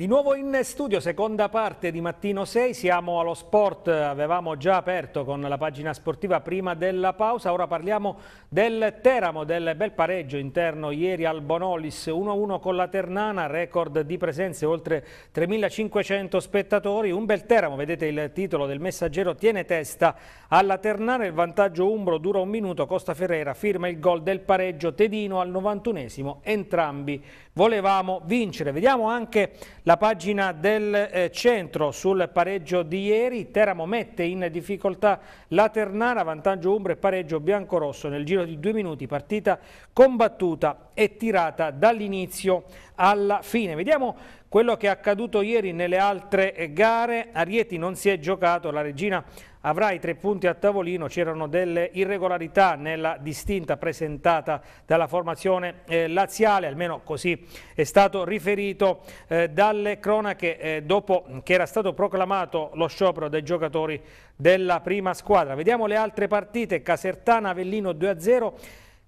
Di nuovo in studio, seconda parte di Mattino 6, siamo allo sport, avevamo già aperto con la pagina sportiva prima della pausa, ora parliamo del Teramo, del bel pareggio interno ieri al Bonolis 1-1 con la Ternana, record di presenze oltre 3.500 spettatori, un bel Teramo, vedete il titolo del messaggero, tiene testa alla Ternana, il vantaggio Umbro dura un minuto, Costa Ferreira firma il gol del pareggio, Tedino al 91esimo, entrambi volevamo vincere. Vediamo anche la pagina del eh, centro sul pareggio di ieri. Teramo mette in difficoltà la Ternana, vantaggio Umbra e pareggio biancorosso nel giro di due minuti, partita combattuta e tirata dall'inizio alla fine. Vediamo quello che è accaduto ieri nelle altre gare. A Rieti non si è giocato, la regina avrà i tre punti a tavolino, c'erano delle irregolarità nella distinta presentata dalla formazione eh, laziale, almeno così è stato riferito eh, dalle cronache eh, dopo che era stato proclamato lo sciopero dei giocatori della prima squadra. Vediamo le altre partite, Casertana Avellino 2-0,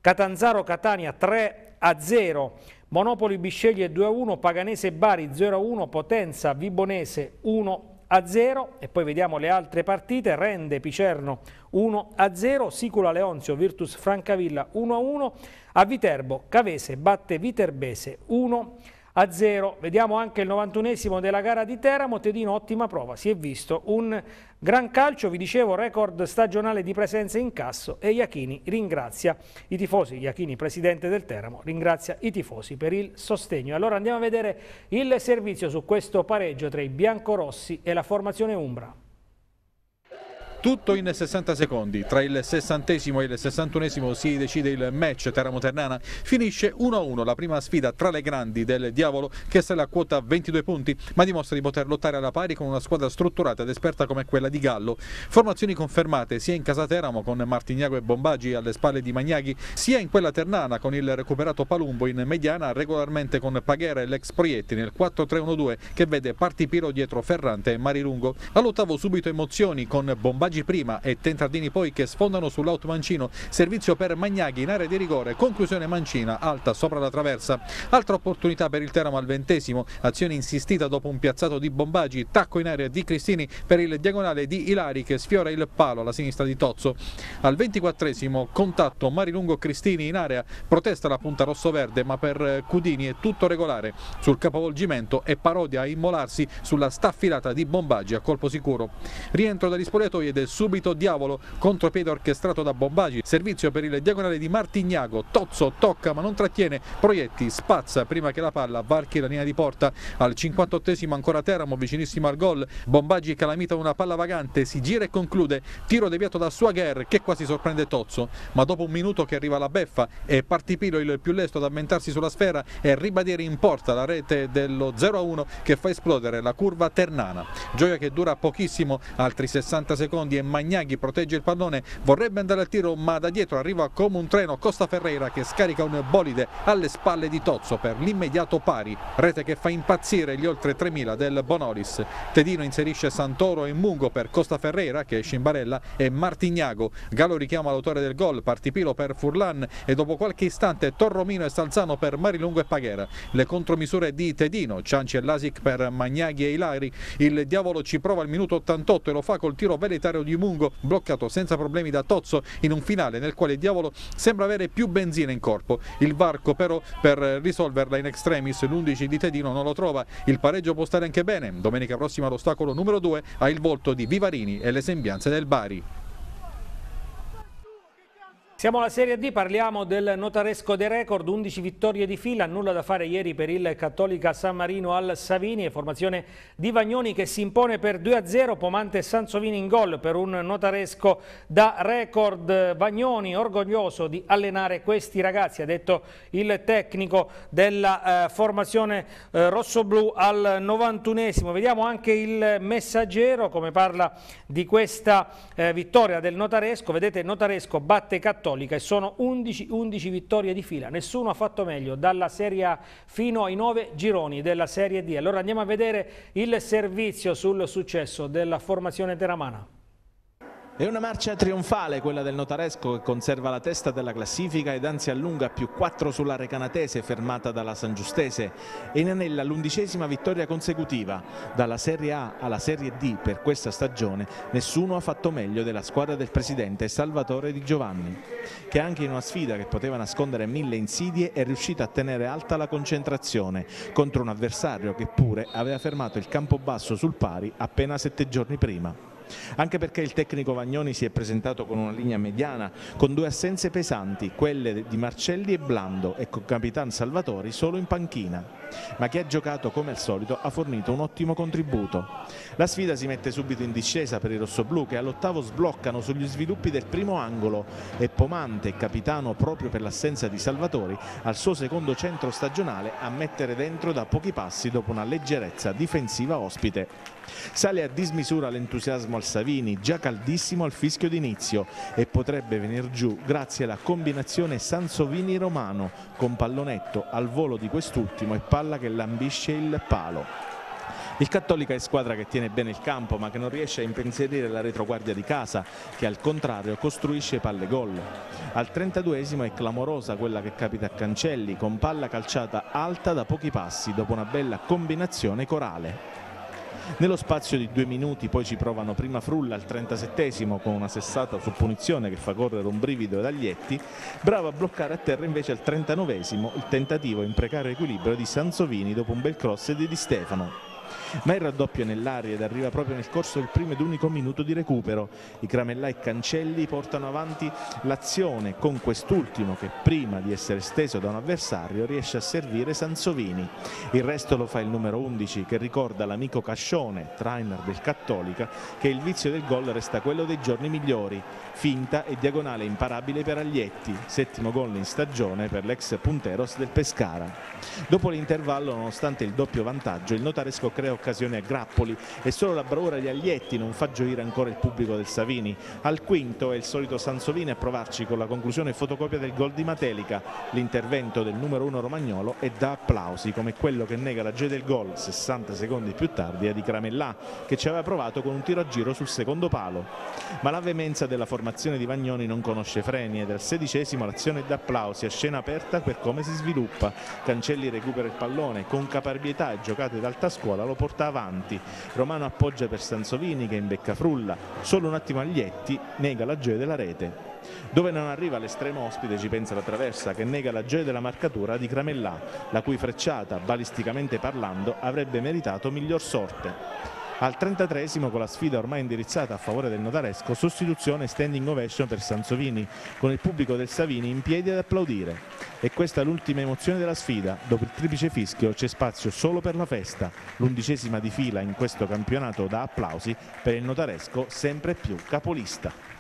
Catanzaro Catania 3-0. Monopoli Bisceglie 2-1, a Paganese Bari 0-1, a Potenza Vibonese 1 a 0 e poi vediamo le altre partite, Rende Picerno 1 a 0, Sicula Leonzio Virtus Francavilla 1 a 1, a Viterbo Cavese batte Viterbese 1 a 0 a 0. Vediamo anche il 91esimo della gara di Teramo, Tedino ottima prova, si è visto un gran calcio, vi dicevo record stagionale di presenza in casso e Iachini ringrazia i tifosi, Iachini presidente del Teramo ringrazia i tifosi per il sostegno. Allora andiamo a vedere il servizio su questo pareggio tra i biancorossi e la formazione Umbra tutto in 60 secondi. Tra il 60 e il 61 si decide il match Teramo-Ternana. Finisce 1-1 la prima sfida tra le grandi del Diavolo che sale a quota 22 punti ma dimostra di poter lottare alla pari con una squadra strutturata ed esperta come quella di Gallo. Formazioni confermate sia in casa Teramo con Martignago e Bombagi alle spalle di Magnaghi sia in quella Ternana con il recuperato Palumbo in mediana regolarmente con Paghera e l'ex Proietti nel 4-3-1-2 che vede Partipiro dietro Ferrante e Marilungo. All'ottavo subito emozioni con Bombagi Raggi prima e Tentardini poi che sfondano sull'out Mancino, servizio per Magnaghi in area di rigore, conclusione Mancina, alta sopra la traversa. Altra opportunità per il Teramo al ventesimo, azione insistita dopo un piazzato di bombaggi. tacco in area di Cristini per il diagonale di Ilari che sfiora il palo alla sinistra di Tozzo. Al ventiquattresimo contatto Marilungo Cristini in area, protesta la punta rosso-verde ma per eh, Cudini è tutto regolare sul capovolgimento e parodia a immolarsi sulla staffilata di bombaggi a colpo sicuro. Rientro dagli spogliatoi ed è parte subito Diavolo, contropiede orchestrato da Bombagi, servizio per il diagonale di Martignago, Tozzo tocca ma non trattiene, Proietti spazza prima che la palla varchi la linea di porta, al 58esimo ancora Teramo vicinissimo al gol, Bombagi calamita una palla vagante, si gira e conclude, tiro deviato da Suagher che quasi sorprende Tozzo, ma dopo un minuto che arriva la beffa e Partipilo il più lesto ad avventarsi sulla sfera e ribadire in porta la rete dello 0-1 che fa esplodere la curva ternana. Gioia che dura pochissimo, altri 60 secondi Orlandi e Magnaghi protegge il pallone, vorrebbe andare al tiro ma da dietro arriva come un treno Costa Ferreira che scarica un bolide alle spalle di Tozzo per l'immediato pari, rete che fa impazzire gli oltre 3.000 del Bonolis. Tedino inserisce Santoro e Mungo per Costa Ferreira che esce in barella e Martignago. Galo richiama l'autore del gol, Partipilo per Furlan e dopo qualche istante Torromino e Salzano per Marilungo e Paghera. Le contromisure di Tedino, Cianci e Lasic per Magnaghi e Ilari. Il diavolo ci prova al minuto 88 e lo fa col tiro veletario Matteo Di Mungo, bloccato senza problemi da Tozzo in un finale nel quale il diavolo sembra avere più benzina in corpo. Il varco però per risolverla in extremis l'11 di Tedino non lo trova, il pareggio può stare anche bene. Domenica prossima l'ostacolo numero 2 ha il volto di Vivarini e le sembianze del Bari. Siamo alla Serie D, parliamo del notaresco dei record, 11 vittorie di fila, nulla da fare ieri per il Cattolica San Marino al Savini, e formazione di Vagnoni che si impone per 2-0, Pomante Sansovini in gol per un notaresco da record. Vagnoni orgoglioso di allenare questi ragazzi, ha detto il tecnico della eh, formazione eh, rossoblù al 91esimo. Vediamo anche il messaggero come parla di questa eh, vittoria del notaresco, vedete il notaresco batte Cattolica Cattolica e sono 11, 11 vittorie di fila. Nessuno ha fatto meglio dalla Serie A fino ai 9 gironi della Serie D. Allora andiamo a vedere il servizio sul successo della formazione teramana. È una marcia trionfale quella del notaresco che conserva la testa della classifica ed anzi allunga più 4 sulla Recanatese fermata dalla Sangiustese e inanella l'undicesima vittoria consecutiva. Dalla Serie A alla Serie D per questa stagione nessuno ha fatto meglio della squadra del presidente Salvatore Di Giovanni che anche in una sfida che poteva nascondere mille insidie è riuscita a tenere alta la concentrazione contro un avversario che pure aveva fermato il campo basso sul pari appena sette giorni prima anche perché il tecnico Vagnoni si è presentato con una linea mediana, con due assenze pesanti, quelle di Marcelli e Blando e con Capitan Salvatori solo in panchina ma chi ha giocato come al solito ha fornito un ottimo contributo. La sfida si mette subito in discesa per i rossoblù che all'ottavo sbloccano sugli sviluppi del primo angolo e Pomante, capitano proprio per l'assenza di Salvatori, al suo secondo centro stagionale a mettere dentro da pochi passi dopo una leggerezza difensiva ospite. Sale a dismisura l'entusiasmo al Savini, già caldissimo al fischio d'inizio e potrebbe venir giù grazie alla combinazione Sansovini-Romano con pallonetto al volo di quest'ultimo e palla che lambisce il palo. Il Cattolica è squadra che tiene bene il campo ma che non riesce a impensierire la retroguardia di casa che al contrario costruisce palle gol. Al 32esimo è clamorosa quella che capita a Cancelli con palla calciata alta da pochi passi dopo una bella combinazione corale. Nello spazio di due minuti poi ci provano prima Frulla al 37esimo con una sessata su punizione che fa correre un brivido ad Aglietti, bravo a bloccare a terra invece al 39esimo il tentativo in precario equilibrio di Sansovini dopo un bel cross di Di Stefano ma il raddoppio nell'aria ed arriva proprio nel corso del primo ed unico minuto di recupero. I Cramellà e Cancelli portano avanti l'azione con quest'ultimo che prima di essere steso da un avversario riesce a servire Sansovini. Il resto lo fa il numero 11 che ricorda l'amico Cascione, trainer del Cattolica, che il vizio del gol resta quello dei giorni migliori finta e diagonale imparabile per Aglietti, settimo gol in stagione per l'ex punteros del Pescara. Dopo l'intervallo, nonostante il doppio vantaggio, il notaresco crea occasione a grappoli e solo la bravura di Aglietti non fa gioire ancora il pubblico del Savini. Al quinto è il solito Sansovini a provarci con la conclusione fotocopia del gol di Matelica. L'intervento del numero uno romagnolo è da applausi, come quello che nega la gioia del gol 60 secondi più tardi a di Cramellà, che ci aveva provato con un tiro a giro sul secondo palo. Ma la veemenza della formazione formazione di Vagnoni non conosce freni ed al sedicesimo l'azione d'applausi a scena aperta per come si sviluppa. Cancelli recupera il pallone, con caparbietà e giocate d'alta scuola lo porta avanti. Romano appoggia per Sansovini che imbecca Frulla, solo un attimo Aglietti nega la gioia della rete. Dove non arriva l'estremo ospite ci pensa la traversa che nega la gioia della marcatura di Cramellà, la cui frecciata, balisticamente parlando, avrebbe meritato miglior sorte. Al 33 con la sfida ormai indirizzata a favore del notaresco, sostituzione standing ovation per Sansovini, con il pubblico del Savini in piedi ad applaudire. E questa è l'ultima emozione della sfida, dopo il triplice fischio c'è spazio solo per la festa, l'undicesima di fila in questo campionato da applausi per il notaresco sempre più capolista.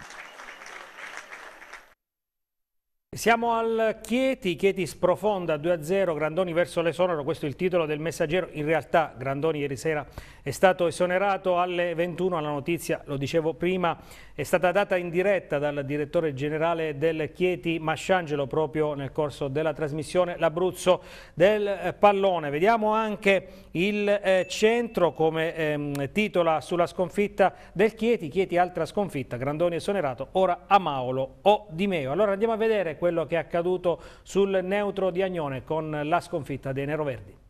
Siamo al Chieti, Chieti sprofonda 2-0, Grandoni verso l'esonero, questo è il titolo del messaggero, in realtà Grandoni ieri sera è stato esonerato alle 21, la notizia, lo dicevo prima, è stata data in diretta dal direttore generale del Chieti Masciangelo proprio nel corso della trasmissione L'Abruzzo del eh, Pallone. Vediamo anche il eh, centro come ehm, titola sulla sconfitta del Chieti, Chieti altra sconfitta, Grandoni esonerato, ora a Maolo o Di Meo. Allora andiamo a vedere quello che è accaduto sul neutro di Agnone con la sconfitta dei Neroverdi.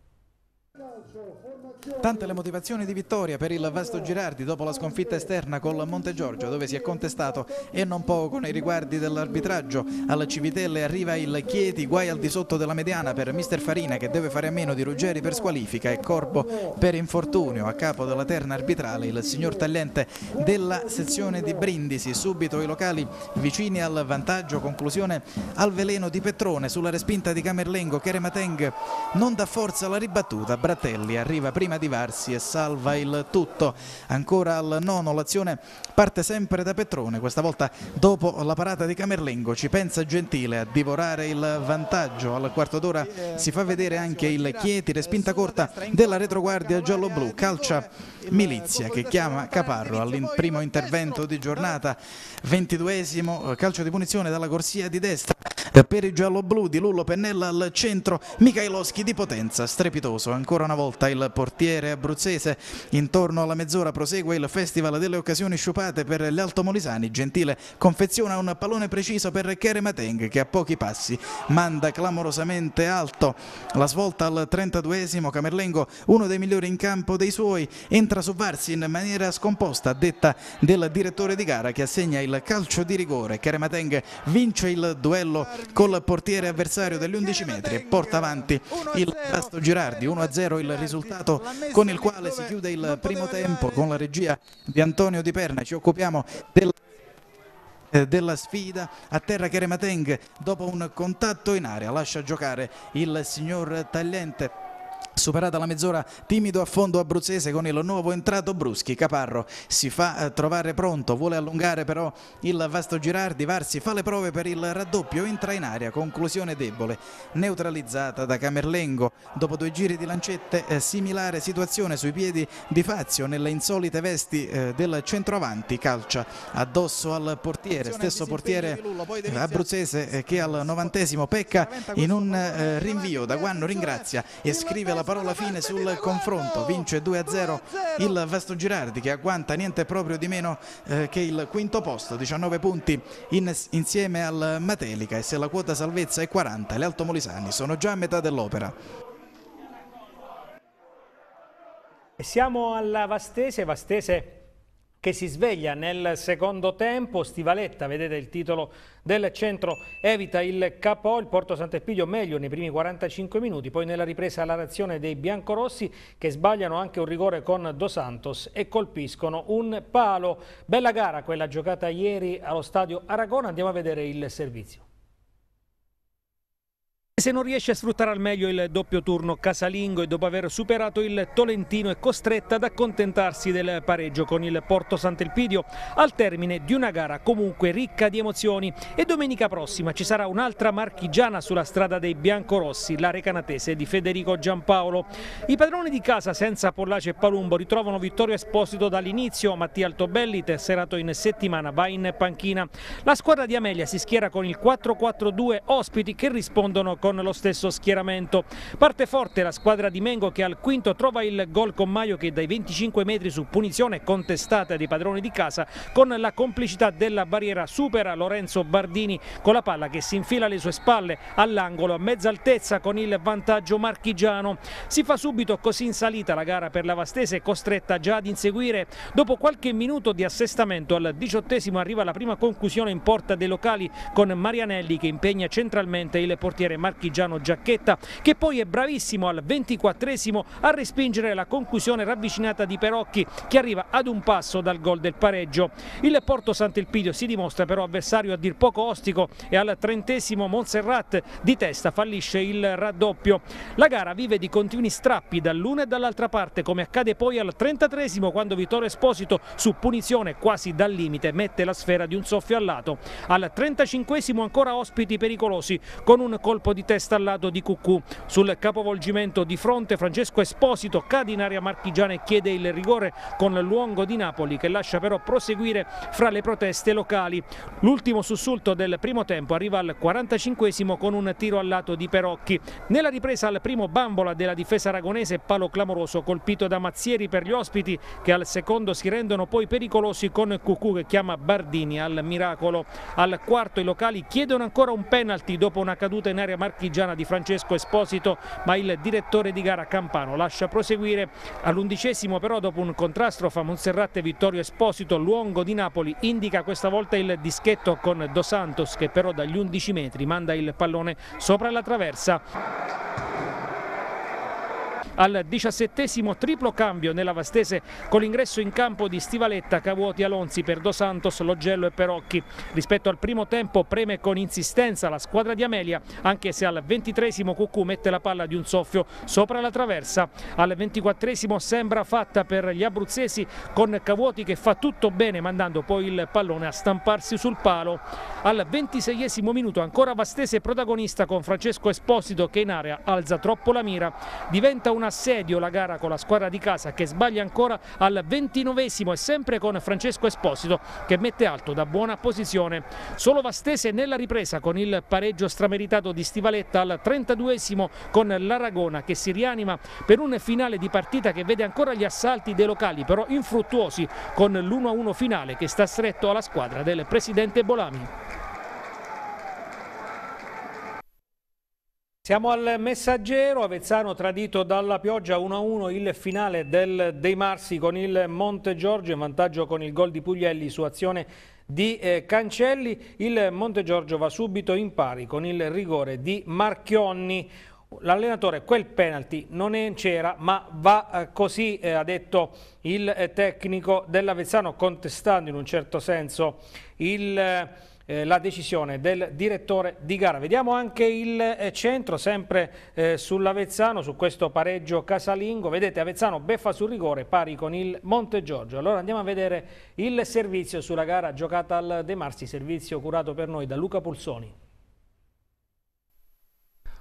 Tante le motivazioni di vittoria per il Vasto Girardi dopo la sconfitta esterna col Monte Giorgio dove si è contestato e non poco nei riguardi dell'arbitraggio. Alla Civitelle arriva il Chieti, guai al di sotto della mediana per Mister Farina che deve fare a meno di Ruggeri per squalifica e Corbo per infortunio. A capo della terna arbitrale il signor Tagliente della sezione di Brindisi. Subito i locali vicini al vantaggio, conclusione al veleno di Petrone sulla respinta di Camerlengo. Keremateng non dà forza alla ribattuta, Bra Fratelli arriva prima di Varsi e salva il tutto. Ancora al nono l'azione parte sempre da Petrone, questa volta dopo la parata di Camerlengo ci pensa Gentile a divorare il vantaggio. Al quarto d'ora si fa vedere anche il Chieti, respinta corta della retroguardia giallo-blu, calcia Milizia che chiama Caparro al primo intervento di giornata, ventiduesimo calcio di punizione dalla corsia di destra per il giallo-blu di Lullo Pennella al centro, Michailoschi di Potenza, strepitoso ancora ancora una volta il portiere abruzzese. Intorno alla mezz'ora prosegue il Festival delle occasioni sciupate per gli altomolisani. Gentile confeziona un pallone preciso per Kere Mateng che a pochi passi manda clamorosamente alto la svolta al 32esimo. Camerlengo, uno dei migliori in campo dei suoi, entra su Varsi in maniera scomposta, a detta del direttore di gara che assegna il calcio di rigore. Kere Mateng vince il duello col portiere avversario degli 11 metri e porta avanti il Pasto Girardi 1-0 0 il risultato con il quale si chiude il primo tempo con la regia di Antonio Di Perna. Ci occupiamo della eh, della sfida a terra Keremateng dopo un contatto in area lascia giocare il signor Tagliente Superata la mezz'ora, timido affondo abruzzese con il nuovo entrato Bruschi. Caparro si fa eh, trovare pronto, vuole allungare però il vasto Girardi. Varsi fa le prove per il raddoppio, entra in aria, conclusione debole, neutralizzata da Camerlengo. Dopo due giri di lancette, eh, similare situazione sui piedi di Fazio nelle insolite vesti eh, del centroavanti. Calcia addosso al portiere, stesso portiere eh, abruzzese che al novantesimo pecca in un rinvio. Da Guanno ringrazia e scrive la la parola fine sul confronto, vince 2-0 il Vasto Girardi che agguanta niente proprio di meno eh, che il quinto posto, 19 punti in, insieme al Matelica e se la quota salvezza è 40 le Altomolisani sono già a metà dell'opera. Siamo alla Vastese, Vastese che si sveglia nel secondo tempo, Stivaletta, vedete il titolo del centro, evita il capo, il Porto Sant'Epidio meglio nei primi 45 minuti, poi nella ripresa la reazione dei biancorossi che sbagliano anche un rigore con Dos Santos e colpiscono un palo. Bella gara quella giocata ieri allo stadio Aragona, andiamo a vedere il servizio. Se non riesce a sfruttare al meglio il doppio turno casalingo e dopo aver superato il Tolentino è costretta ad accontentarsi del pareggio con il Porto Sant'Elpidio al termine di una gara comunque ricca di emozioni e domenica prossima ci sarà un'altra marchigiana sulla strada dei biancorossi, la recanatese di Federico Giampaolo. I padroni di casa senza Pollace e Palumbo ritrovano Vittorio Esposito dall'inizio, Mattia Altobelli tesserato in settimana va in panchina. La squadra di Amelia si schiera con il 4-4-2 ospiti che rispondono con lo stesso schieramento. Parte forte la squadra di Mengo che al quinto trova il gol con Maio che dai 25 metri su punizione contestata dei padroni di casa con la complicità della barriera supera Lorenzo Bardini con la palla che si infila alle sue spalle all'angolo a mezza altezza con il vantaggio marchigiano. Si fa subito così in salita la gara per la Vastese costretta già ad inseguire. Dopo qualche minuto di assestamento al diciottesimo arriva la prima conclusione in porta dei locali con Marianelli che impegna centralmente il portiere Marchigiano marchigiano Giacchetta che poi è bravissimo al 24esimo a respingere la conclusione ravvicinata di Perocchi che arriva ad un passo dal gol del pareggio. Il Porto Sant'Elpidio si dimostra però avversario a dir poco ostico e al trentesimo Monserrat di testa fallisce il raddoppio. La gara vive di continui strappi dall'una e dall'altra parte come accade poi al 33esimo quando Vittorio Esposito su punizione quasi dal limite mette la sfera di un soffio al lato. Al 35esimo ancora ospiti pericolosi con un colpo di di testa al lato di Cucù. Sul capovolgimento di fronte Francesco Esposito cade in area marchigiana e chiede il rigore con Luongo di Napoli che lascia però proseguire fra le proteste locali. L'ultimo sussulto del primo tempo arriva al 45 con un tiro al lato di Perocchi. Nella ripresa al primo bambola della difesa aragonese palo clamoroso colpito da Mazzieri per gli ospiti che al secondo si rendono poi pericolosi con Cucù che chiama Bardini al miracolo. Al quarto i locali chiedono ancora un penalty dopo una caduta in area marchigiana marchigiana di Francesco Esposito, ma il direttore di gara Campano lascia proseguire. All'undicesimo però dopo un contrasto fra Monserrat e Vittorio Esposito, Luongo di Napoli indica questa volta il dischetto con Dos Santos che però dagli 11 metri manda il pallone sopra la traversa al diciassettesimo triplo cambio nella Vastese con l'ingresso in campo di Stivaletta, Cavuoti, Alonzi per Dos Santos, Logello e Perocchi. Rispetto al primo tempo preme con insistenza la squadra di Amelia anche se al ventitresimo Cucù mette la palla di un soffio sopra la traversa. Al ventiquattresimo sembra fatta per gli abruzzesi con Cavuoti che fa tutto bene mandando poi il pallone a stamparsi sul palo. Al ventiseiesimo minuto ancora Vastese protagonista con Francesco Esposito che in area alza troppo la mira. Diventa una assedio la gara con la squadra di casa che sbaglia ancora al ventinovesimo e sempre con Francesco Esposito che mette alto da buona posizione. Solo Vastese nella ripresa con il pareggio strameritato di Stivaletta al 32esimo con l'Aragona che si rianima per un finale di partita che vede ancora gli assalti dei locali però infruttuosi con l'1-1 finale che sta stretto alla squadra del presidente Bolami. Siamo al messaggero, Avezzano tradito dalla pioggia 1-1 il finale del Dei Marsi con il Monte Giorgio in vantaggio con il gol di Puglielli su azione di eh, Cancelli. Il Monte Giorgio va subito in pari con il rigore di Marchionni. L'allenatore quel penalty non c'era ma va eh, così, eh, ha detto il tecnico dell'Avezzano contestando in un certo senso il eh, la decisione del direttore di gara. Vediamo anche il eh, centro, sempre eh, sull'Avezzano, su questo pareggio casalingo. Vedete Avezzano beffa sul rigore, pari con il Monte Giorgio. Allora andiamo a vedere il servizio sulla gara giocata al De Marsi, servizio curato per noi da Luca Pulsoni.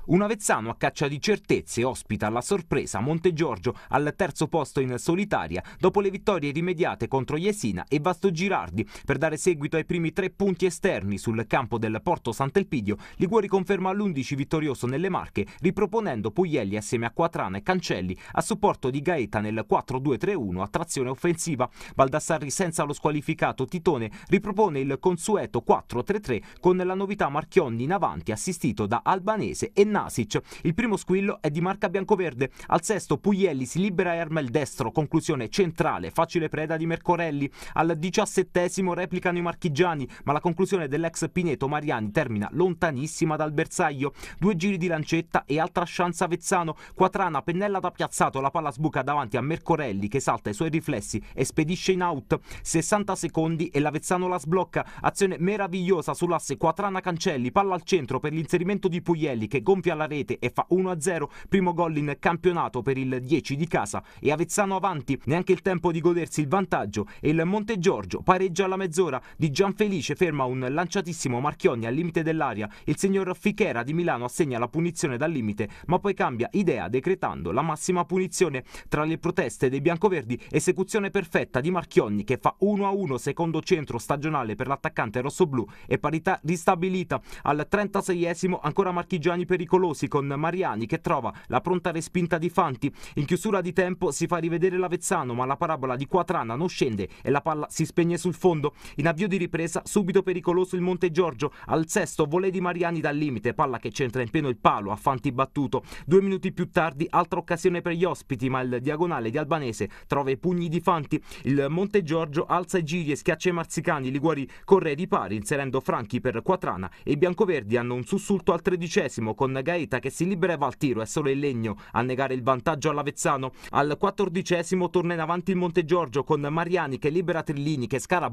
Un Avezzano a caccia di certezze ospita la sorpresa Montegiorgio al terzo posto in solitaria dopo le vittorie rimediate contro Iesina e Vasto Girardi per dare seguito ai primi tre punti esterni sul campo del Porto Sant'Elpidio. Liguori conferma l'11 vittorioso nelle Marche riproponendo Puglielli assieme a Quatrana e Cancelli a supporto di Gaeta nel 4-2-3-1 a trazione offensiva. Baldassarri senza lo squalificato Titone ripropone il consueto 4-3-3 con la novità Marchionni in avanti assistito da Albanese e Nasic. Il primo squillo è di marca biancoverde. Al sesto Puglielli si libera Ermel destro, conclusione centrale, facile preda di Mercorelli. Al diciassettesimo replicano i marchigiani, ma la conclusione dell'ex Pineto Mariani termina lontanissima dal bersaglio. Due giri di lancetta e altra chance Vezzano. Quatrana pennella da piazzato, la palla sbuca davanti a Mercorelli che salta i suoi riflessi e spedisce in out. 60 secondi e l'Avezzano la sblocca. Azione meravigliosa sull'asse Quatrana Cancelli, palla al centro per l'inserimento di Puglielli che gomma gonfia la rete e fa 1-0, primo gol in campionato per il 10 di casa e Avezzano avanti, neanche il tempo di godersi il vantaggio e il Monte Giorgio pareggia alla mezz'ora di Gianfelice ferma un lanciatissimo Marchionni al limite dell'aria, il signor Fichera di Milano assegna la punizione dal limite ma poi cambia idea decretando la massima punizione tra le proteste dei biancoverdi esecuzione perfetta di Marchionni che fa 1-1 secondo centro stagionale per l'attaccante rossoblù e parità ristabilita al 36esimo ancora Marchigiani per pericoloso pericolosi con Mariani che trova la pronta respinta di Fanti. In chiusura di tempo si fa rivedere l'Avezzano ma la parabola di Quatrana non scende e la palla si spegne sul fondo. In avvio di ripresa subito pericoloso il Monte Giorgio. Al sesto volè di Mariani dal limite, palla che c'entra in pieno il palo a Fanti battuto. Due minuti più tardi altra occasione per gli ospiti ma il diagonale di Albanese trova i pugni di Fanti. Il Monte Giorgio alza i giri e schiaccia i marzicani. Liguori corre ai ripari inserendo Franchi per Quatrana e i biancoverdi hanno un sussulto al tredicesimo con Gaeta che si liberava al tiro, è solo il legno a negare il vantaggio all'Avezzano. Al quattordicesimo torna in avanti il Montegiorgio con Mariani che libera Trillini che scala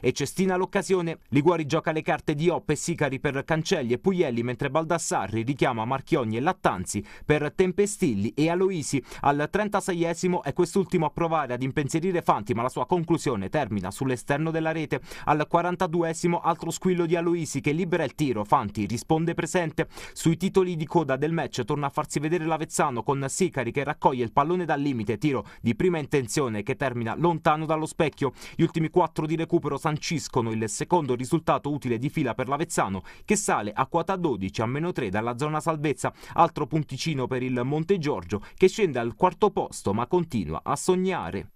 e Cestina l'occasione. Liguori gioca le carte di Oppe e Sicari per Cancelli e Puglielli mentre Baldassarri richiama Marchionni e Lattanzi per Tempestilli e Aloisi. Al 36esimo è quest'ultimo a provare ad impensierire Fanti ma la sua conclusione termina sull'esterno della rete. Al 42esimo altro squillo di Aloisi che libera il tiro, Fanti risponde presente. Sui titoli titoli di coda del match torna a farsi vedere l'Avezzano con Sicari che raccoglie il pallone dal limite, tiro di prima intenzione che termina lontano dallo specchio. Gli ultimi quattro di recupero sanciscono il secondo risultato utile di fila per l'Avezzano che sale a quota 12 a meno 3 dalla zona salvezza. Altro punticino per il Monte Giorgio che scende al quarto posto ma continua a sognare.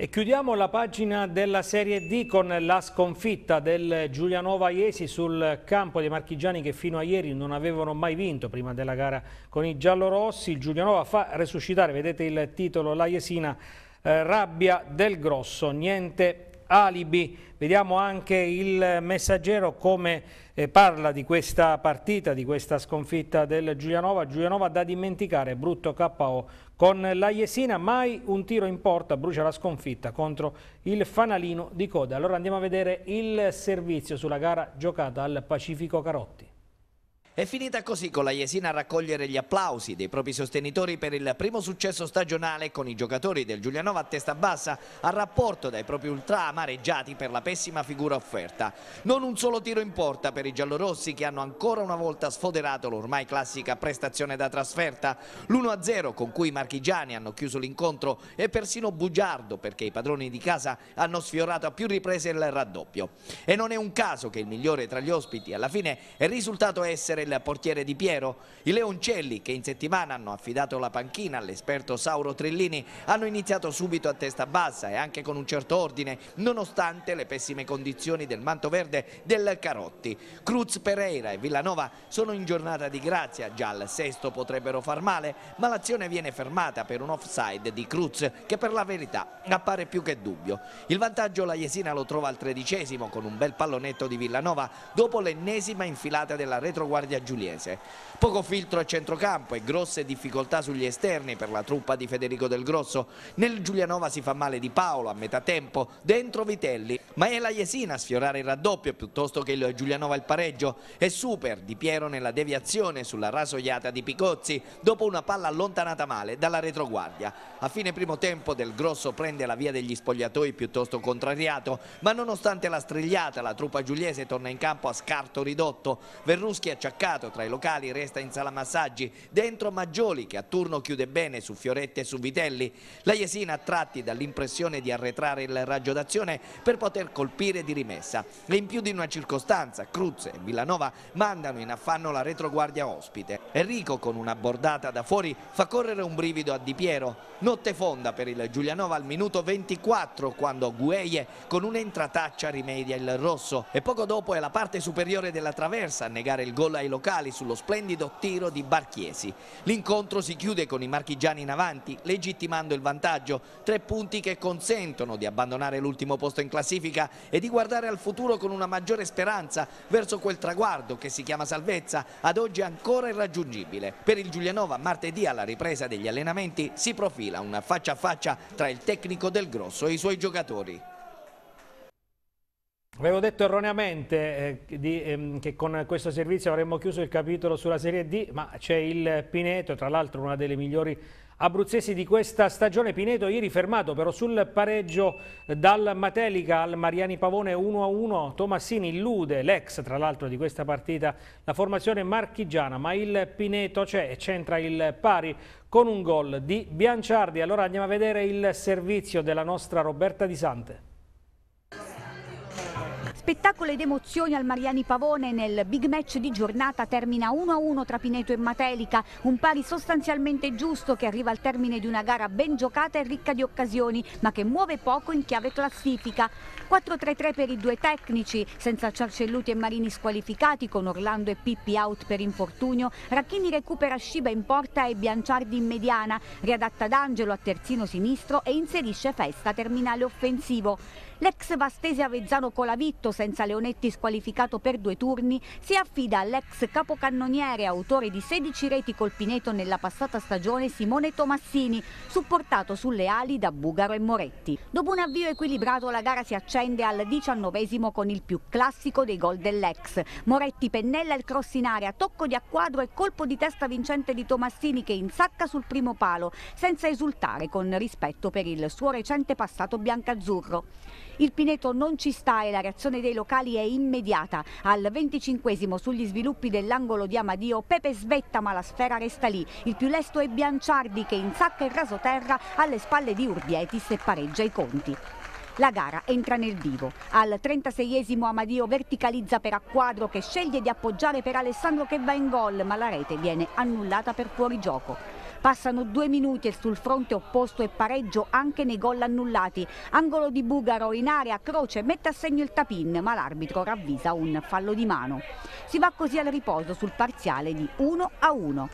E chiudiamo la pagina della Serie D con la sconfitta del Giulianova Iesi sul campo dei marchigiani che fino a ieri non avevano mai vinto prima della gara con i giallorossi. Il Giulianova fa resuscitare, vedete il titolo, la Iesina, eh, rabbia del grosso, niente alibi. Vediamo anche il messaggero come eh, parla di questa partita, di questa sconfitta del Giulianova. Giulianova da dimenticare, brutto KO con la Jesina, mai un tiro in porta, brucia la sconfitta contro il fanalino di coda. Allora andiamo a vedere il servizio sulla gara giocata al Pacifico Carotti. È finita così con la Yesina a raccogliere gli applausi dei propri sostenitori per il primo successo stagionale con i giocatori del Giulianova a testa bassa a rapporto dai propri ultra amareggiati per la pessima figura offerta. Non un solo tiro in porta per i giallorossi che hanno ancora una volta sfoderato l'ormai classica prestazione da trasferta. L'1-0 con cui i marchigiani hanno chiuso l'incontro è persino bugiardo perché i padroni di casa hanno sfiorato a più riprese il raddoppio. E non è un caso che il migliore tra gli ospiti alla fine è risultato essere Martella portiere di Piero. I Leoncelli, che in settimana hanno affidato la panchina all'esperto Sauro Trellini, hanno iniziato subito a testa bassa e anche con un certo ordine, nonostante le pessime condizioni del manto verde del Carotti. Cruz Pereira e Villanova sono in giornata di grazia, già al sesto potrebbero far male, ma l'azione viene fermata per un offside di Cruz che per la verità appare più che dubbio. Il vantaggio la Jesina lo trova al tredicesimo con un bel pallonetto di Villanova dopo l'ennesima infilata della retroguardia a Giuliese. Poco filtro a centrocampo e grosse difficoltà sugli esterni per la truppa di Federico Del Grosso. Nel Giulianova si fa male di Paolo a metà tempo, dentro Vitelli, ma è la Jesina a sfiorare il raddoppio piuttosto che il Giulianova il pareggio e super di Piero nella deviazione sulla rasoiata di Picozzi dopo una palla allontanata male dalla retroguardia. A fine primo tempo Del Grosso prende la via degli spogliatoi piuttosto contrariato, ma nonostante la strigliata la truppa giuliese torna in campo a scarto ridotto. Verruschi acciacca spaccato tra i locali resta in sala massaggi, dentro Maggioli che a turno chiude bene su Fioretti e su Vitelli. La Jesina attratti dall'impressione di arretrare il raggio d'azione per poter colpire di rimessa. E in più di una circostanza Cruz e Villanova mandano in affanno la retroguardia ospite. Enrico con una bordata da fuori fa correre un brivido a Di Piero. Notte fonda per il Giulianova al minuto 24 quando Gueye con un'entrataccia rimedia il rosso e poco dopo è la parte superiore della traversa a negare il gol ai ai locali sullo splendido tiro di Barchiesi. L'incontro si chiude con i marchigiani in avanti, legittimando il vantaggio, tre punti che consentono di abbandonare l'ultimo posto in classifica e di guardare al futuro con una maggiore speranza verso quel traguardo che si chiama salvezza, ad oggi ancora irraggiungibile. Per il Giulianova martedì alla ripresa degli allenamenti si profila una faccia a faccia tra il tecnico del Grosso e i suoi giocatori. Avevo detto erroneamente eh, di, ehm, che con questo servizio avremmo chiuso il capitolo sulla Serie D, ma c'è il Pineto, tra l'altro una delle migliori abruzzesi di questa stagione. Pineto ieri fermato però sul pareggio dal Matelica al Mariani Pavone 1-1. Tomassini illude l'ex tra l'altro di questa partita la formazione marchigiana, ma il Pineto c'è e c'entra il pari con un gol di Bianciardi. Allora andiamo a vedere il servizio della nostra Roberta Di Sante. Spettacolo ed emozioni al Mariani Pavone nel big match di giornata termina 1-1 tra Pineto e Matelica, un pari sostanzialmente giusto che arriva al termine di una gara ben giocata e ricca di occasioni, ma che muove poco in chiave classifica. 4-3-3 per i due tecnici, senza Ciarcelluti e Marini squalificati, con Orlando e Pippi out per infortunio, Racchini recupera Sciba in porta e Bianciardi in mediana, riadatta D'Angelo a terzino sinistro e inserisce Festa terminale offensivo. L'ex Vastese Avezzano Colavitto, senza Leonetti squalificato per due turni, si affida all'ex capocannoniere autore di 16 reti col Pineto nella passata stagione Simone Tomassini, supportato sulle ali da Bugaro e Moretti. Dopo un avvio equilibrato la gara si accende al diciannovesimo con il più classico dei gol dell'ex. Moretti pennella il cross in area, tocco di acquadro e colpo di testa vincente di Tomassini che insacca sul primo palo, senza esultare con rispetto per il suo recente passato biancazzurro. Il Pineto non ci sta e la reazione dei locali è immediata. Al 25 sugli sviluppi dell'angolo di Amadio, Pepe svetta ma la sfera resta lì. Il più lesto è Bianciardi che insacca il raso terra alle spalle di Urbietis e pareggia i conti. La gara entra nel vivo. Al 36esimo Amadio verticalizza per Acquadro che sceglie di appoggiare per Alessandro che va in gol, ma la rete viene annullata per fuorigioco. Passano due minuti e sul fronte opposto è pareggio anche nei gol annullati. Angolo di Bugaro in area, Croce mette a segno il tapin, ma l'arbitro ravvisa un fallo di mano. Si va così al riposo sul parziale di 1 a 1.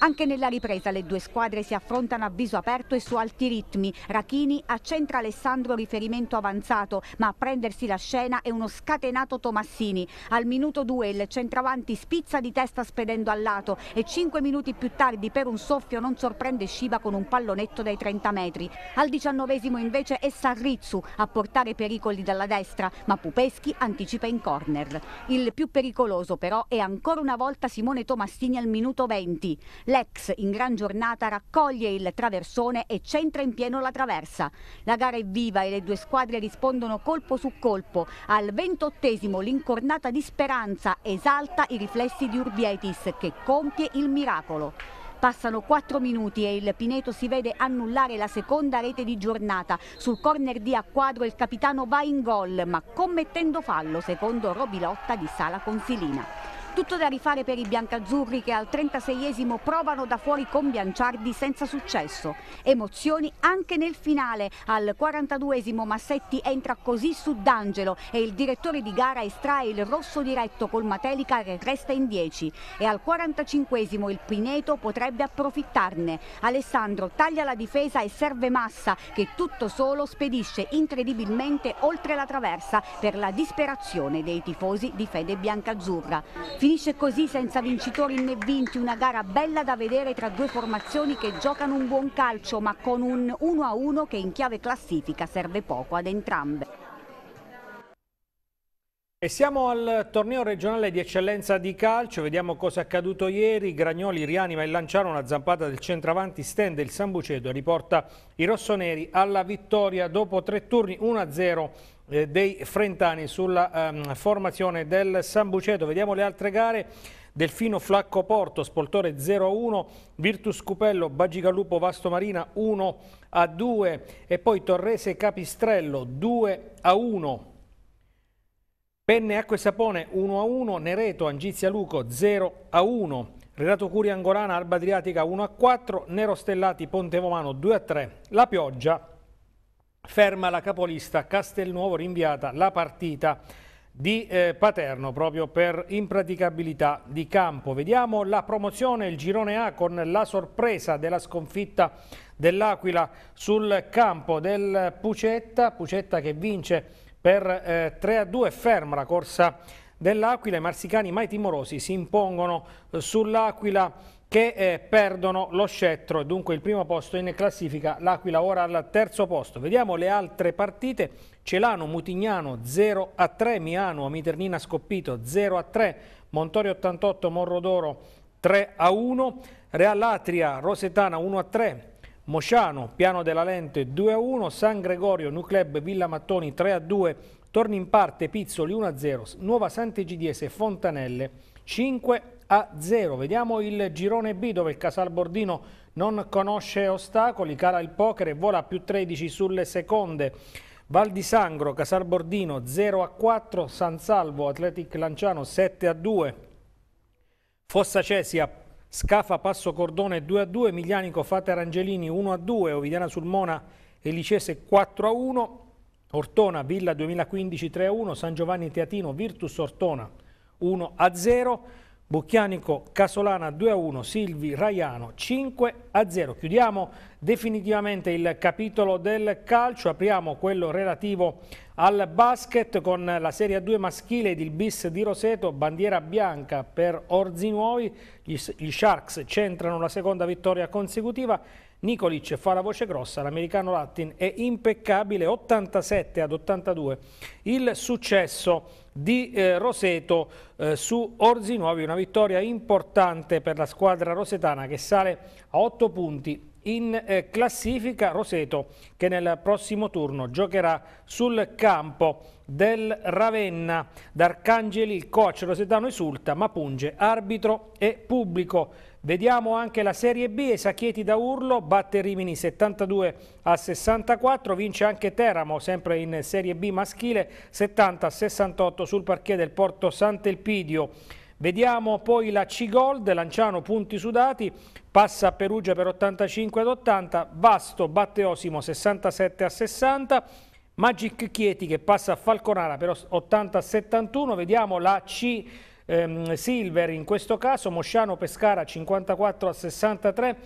Anche nella ripresa le due squadre si affrontano a viso aperto e su alti ritmi. Rachini accentra Alessandro riferimento avanzato, ma a prendersi la scena è uno scatenato Tomassini. Al minuto 2 il centravanti spizza di testa spedendo al lato e 5 minuti più tardi per un soffio non sorprende Shiva con un pallonetto dai 30 metri. Al 19 invece è Sarrizzu a portare pericoli dalla destra, ma Pupeschi anticipa in corner. Il più pericoloso però è ancora una volta Simone Tomassini al minuto 20. L'ex in gran giornata raccoglie il traversone e centra in pieno la traversa. La gara è viva e le due squadre rispondono colpo su colpo. Al ventottesimo l'incornata di Speranza esalta i riflessi di Urbietis che compie il miracolo. Passano 4 minuti e il Pineto si vede annullare la seconda rete di giornata. Sul corner di Acquadro il capitano va in gol, ma commettendo fallo, secondo Robilotta di Sala Consilina. Tutto da rifare per i biancazzurri che al 36esimo provano da fuori con Bianciardi senza successo. Emozioni anche nel finale. Al 42esimo Massetti entra così su D'Angelo e il direttore di gara estrae il rosso diretto col Matelica che resta in 10. E al 45esimo il Pineto potrebbe approfittarne. Alessandro taglia la difesa e serve Massa che tutto solo spedisce incredibilmente oltre la traversa per la disperazione dei tifosi di fede biancazzurra. Finisce così senza vincitori né vinti, una gara bella da vedere tra due formazioni che giocano un buon calcio ma con un 1-1 che in chiave classifica serve poco ad entrambe. E siamo al torneo regionale di eccellenza di calcio, vediamo cosa è accaduto ieri, Gragnoli rianima il Lanciano, una zampata del centravanti stende il Sambuceto e riporta i rossoneri alla vittoria dopo tre turni 1-0 eh, dei Frentani sulla ehm, formazione del San Buceto. Vediamo le altre gare. Delfino Flacco Porto, Spoltore 0-1, Virtus Cupello, Bagigalupo Vasto Marina 1-2 e poi Torrese Capistrello 2-1. Penne Acque Sapone 1-1, Nereto Angizia Luco 0-1, Renato Curi Angolana Alba Adriatica 1-4, Nero Stellati Ponte Vomano 2-3, La Pioggia ferma la capolista Castelnuovo, rinviata la partita di eh, Paterno proprio per impraticabilità di campo. Vediamo la promozione, il girone A con la sorpresa della sconfitta dell'Aquila sul campo del Pucetta, Pucetta che vince per eh, 3 a 2, ferma la corsa dell'Aquila, i marsicani mai timorosi si impongono eh, sull'Aquila che eh, perdono lo scettro e dunque il primo posto in classifica, l'Aquila ora al terzo posto. Vediamo le altre partite, Celano, Mutignano 0 a 3, Miano, Amiternina Scoppito 0 a 3, Montorio 88, Morrodoro 3 a 1, Real Atria, Rosetana 1 a 3, Mosciano, Piano della Lente 2 a 1, San Gregorio, Nucleb, Villa Mattoni 3 a 2, Torni in parte, Pizzoli 1 a 0, Nuova Sant'Egidiese, Fontanelle 5 a 0. Vediamo il girone B dove il Casal Bordino non conosce ostacoli, cala il poker e vola più 13 sulle seconde. Val di Sangro, Casal Bordino 0 a 4, San Salvo, Atletic Lanciano 7 a 2, Fossa Cesia, Scafa Passo Cordone 2 a 2, Miglianico Fate Arangelini 1 a 2, Ovidiana Sulmona e Licese 4 a 1, Ortona Villa 2015 3 a 1, San Giovanni Teatino Virtus Ortona 1 a 0. Bucchianico Casolana 2 a 1, Silvi, Raiano 5 a 0. Chiudiamo definitivamente il capitolo del calcio, apriamo quello relativo al basket con la Serie 2 maschile ed il bis di Roseto, bandiera bianca per Orzinuovi, gli Sharks centrano la seconda vittoria consecutiva, Nicolic fa la voce grossa, l'americano Latin è impeccabile, 87 ad 82 il successo di eh, Roseto eh, su Orzi Nuovi, una vittoria importante per la squadra rosetana che sale a 8 punti in eh, classifica Roseto che nel prossimo turno giocherà sul campo del Ravenna d'Arcangeli, il coach rosetano esulta ma punge arbitro e pubblico Vediamo anche la Serie B, Sacchieti da Urlo batte Rimini 72 a 64, vince anche Teramo sempre in Serie B maschile 70 a 68 sul parquet del Porto Sant'Elpidio. Vediamo poi la C-Gold, Lanciano punti sudati, passa Perugia per 85 ad 80, Vasto batte Osimo 67 a 60, Magic Chieti che passa a Falconara per 80 a 71, vediamo la C-Gold ehm, Silver in questo caso, Mosciano Pescara 54 a 63,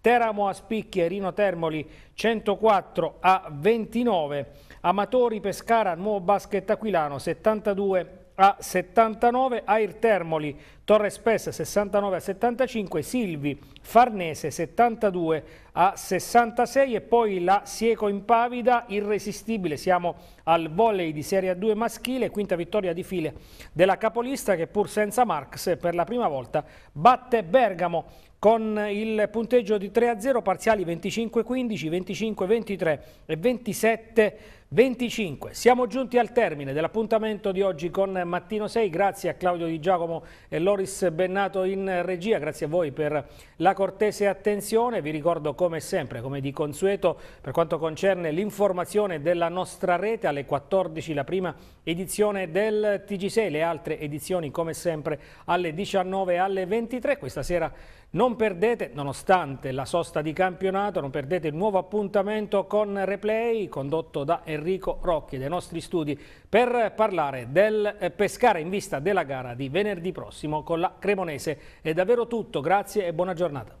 Teramo a Spicchi e Rino Termoli 104 a 29, Amatori Pescara Nuovo Basket Aquilano 72 a 79, Air Termoli, Torre Spes 69 a 75, Silvi, Farnese 72 a 66 e poi la Sieco Impavida, irresistibile, siamo al volley di Serie 2 maschile, quinta vittoria di file della capolista che pur senza Marx per la prima volta batte Bergamo con il punteggio di 3-0, parziali 25-15, 25-23 e 27 25. Siamo giunti al termine dell'appuntamento di oggi con Mattino 6, grazie a Claudio Di Giacomo e Loris Bennato in regia, grazie a voi per la cortese attenzione, vi ricordo come sempre, come di consueto, per quanto concerne l'informazione della nostra rete alle 14 la prima edizione del TG6, le altre edizioni come sempre alle 19 e alle 23, questa sera non perdete, nonostante la sosta di campionato, non perdete il nuovo appuntamento con Replay condotto da Enrico Enrico Rocchi dei nostri studi per parlare del eh, pescare in vista della gara di venerdì prossimo con la Cremonese. È davvero tutto, grazie e buona giornata.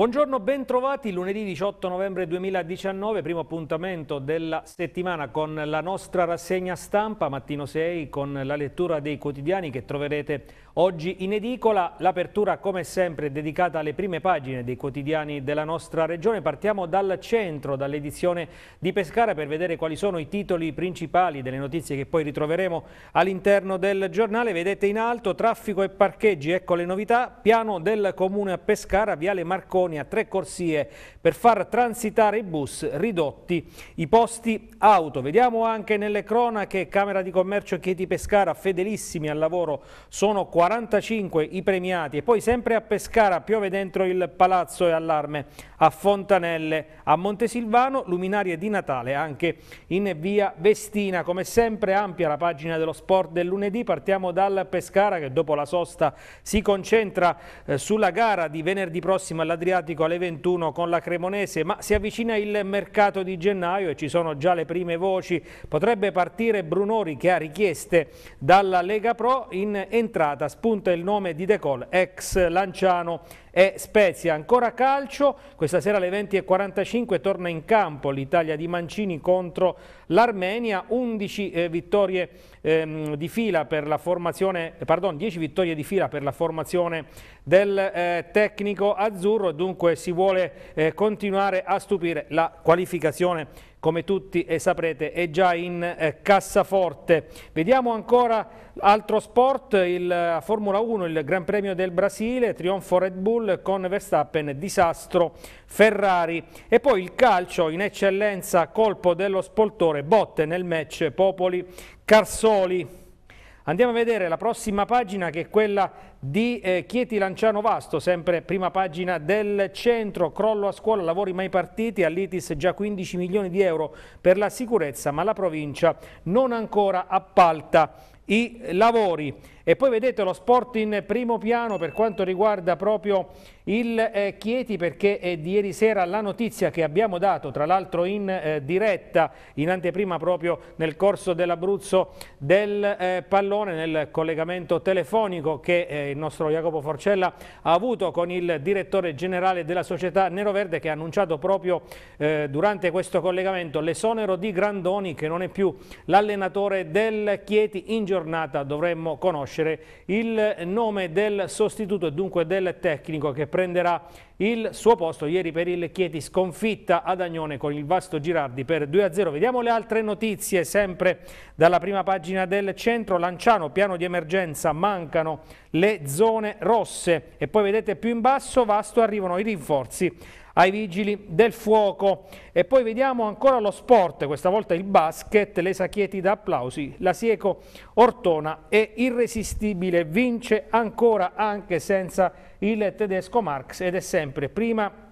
Buongiorno, bentrovati lunedì 18 novembre 2019, primo appuntamento della settimana con la nostra rassegna stampa, mattino 6, con la lettura dei quotidiani che troverete oggi in edicola. L'apertura come sempre è dedicata alle prime pagine dei quotidiani della nostra regione. Partiamo dal centro, dall'edizione di Pescara per vedere quali sono i titoli principali delle notizie che poi ritroveremo all'interno del giornale. Vedete in alto traffico e parcheggi, ecco le novità, piano del comune a Pescara, viale Marconi a tre corsie per far transitare i bus, ridotti i posti auto. Vediamo anche nelle cronache Camera di Commercio Chieti Pescara, fedelissimi al lavoro, sono 45 i premiati e poi sempre a Pescara piove dentro il palazzo e allarme a Fontanelle, a Montesilvano, luminarie di Natale anche in via Vestina. Come sempre ampia la pagina dello sport del lunedì, partiamo dal Pescara che dopo la sosta si concentra eh, sulla gara di venerdì prossimo all'Adriatico pratico alle 21 con la Cremonese, ma si avvicina il mercato di gennaio e ci sono già le prime voci. Potrebbe partire Brunori che ha richieste dalla Lega Pro in entrata, spunta il nome di De Col, ex Lanciano e Spezia. Ancora calcio, questa sera alle 20.45 torna in campo l'Italia di Mancini contro l'Armenia, 11 eh, vittorie ehm, di fila per la formazione, pardon, 10 vittorie di fila per la formazione del eh, tecnico azzurro, dunque si vuole eh, continuare a stupire la qualificazione come tutti saprete è già in eh, cassaforte. Vediamo ancora altro sport, il eh, Formula 1, il Gran Premio del Brasile, trionfo Red Bull con Verstappen, disastro Ferrari e poi il calcio in eccellenza, colpo dello spoltore, botte nel match Popoli-Carsoli. Andiamo a vedere la prossima pagina che è quella di eh, Chieti Lanciano Vasto, sempre prima pagina del centro, crollo a scuola, lavori mai partiti, all'ITIS già 15 milioni di euro per la sicurezza, ma la provincia non ancora appalta i lavori. E poi vedete lo sport in primo piano per quanto riguarda proprio il eh, Chieti perché è eh, di ieri sera la notizia che abbiamo dato tra l'altro in eh, diretta, in anteprima proprio nel corso dell'Abruzzo del eh, pallone, nel collegamento telefonico che eh, il nostro Jacopo Forcella ha avuto con il direttore generale della società Nero Verde che ha annunciato proprio durante questo collegamento l'esonero di Grandoni che non è più l'allenatore del Chieti in giornata dovremmo conoscere conoscere il nome del sostituto e dunque del tecnico che prenderà il suo posto ieri per il Chieti sconfitta ad Agnone con il Vasto Girardi per 2-0. Vediamo le altre notizie sempre dalla prima pagina del centro. Lanciano, piano di emergenza, mancano le zone rosse e poi vedete più in basso Vasto arrivano i rinforzi ai vigili del fuoco. E poi vediamo ancora lo sport, questa volta il basket, le sacchieti da applausi, la Sieco Ortona è irresistibile, vince ancora anche senza il tedesco Marx ed è sempre prima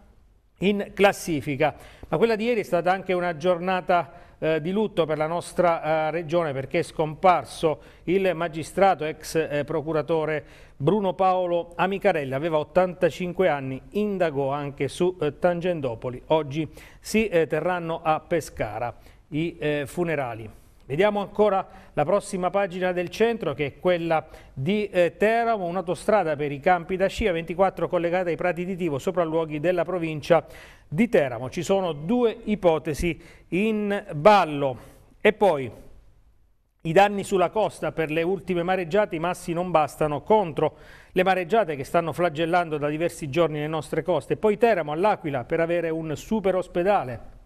in classifica. Ma quella di ieri è stata anche una giornata eh, di lutto per la nostra eh, regione perché è scomparso il magistrato ex eh, procuratore Bruno Paolo Amicarelli, aveva 85 anni, indagò anche su eh, Tangendopoli. Oggi si eh, terranno a Pescara i eh, funerali. Vediamo ancora la prossima pagina del centro che è quella di eh, Teramo, un'autostrada per i campi da scia 24 collegata ai prati di Tivo, sopralluoghi della provincia di Teramo. Ci sono due ipotesi in ballo. E poi i danni sulla costa per le ultime mareggiate, i massi non bastano contro le mareggiate che stanno flagellando da diversi giorni le nostre coste. E poi Teramo all'Aquila per avere un super ospedale.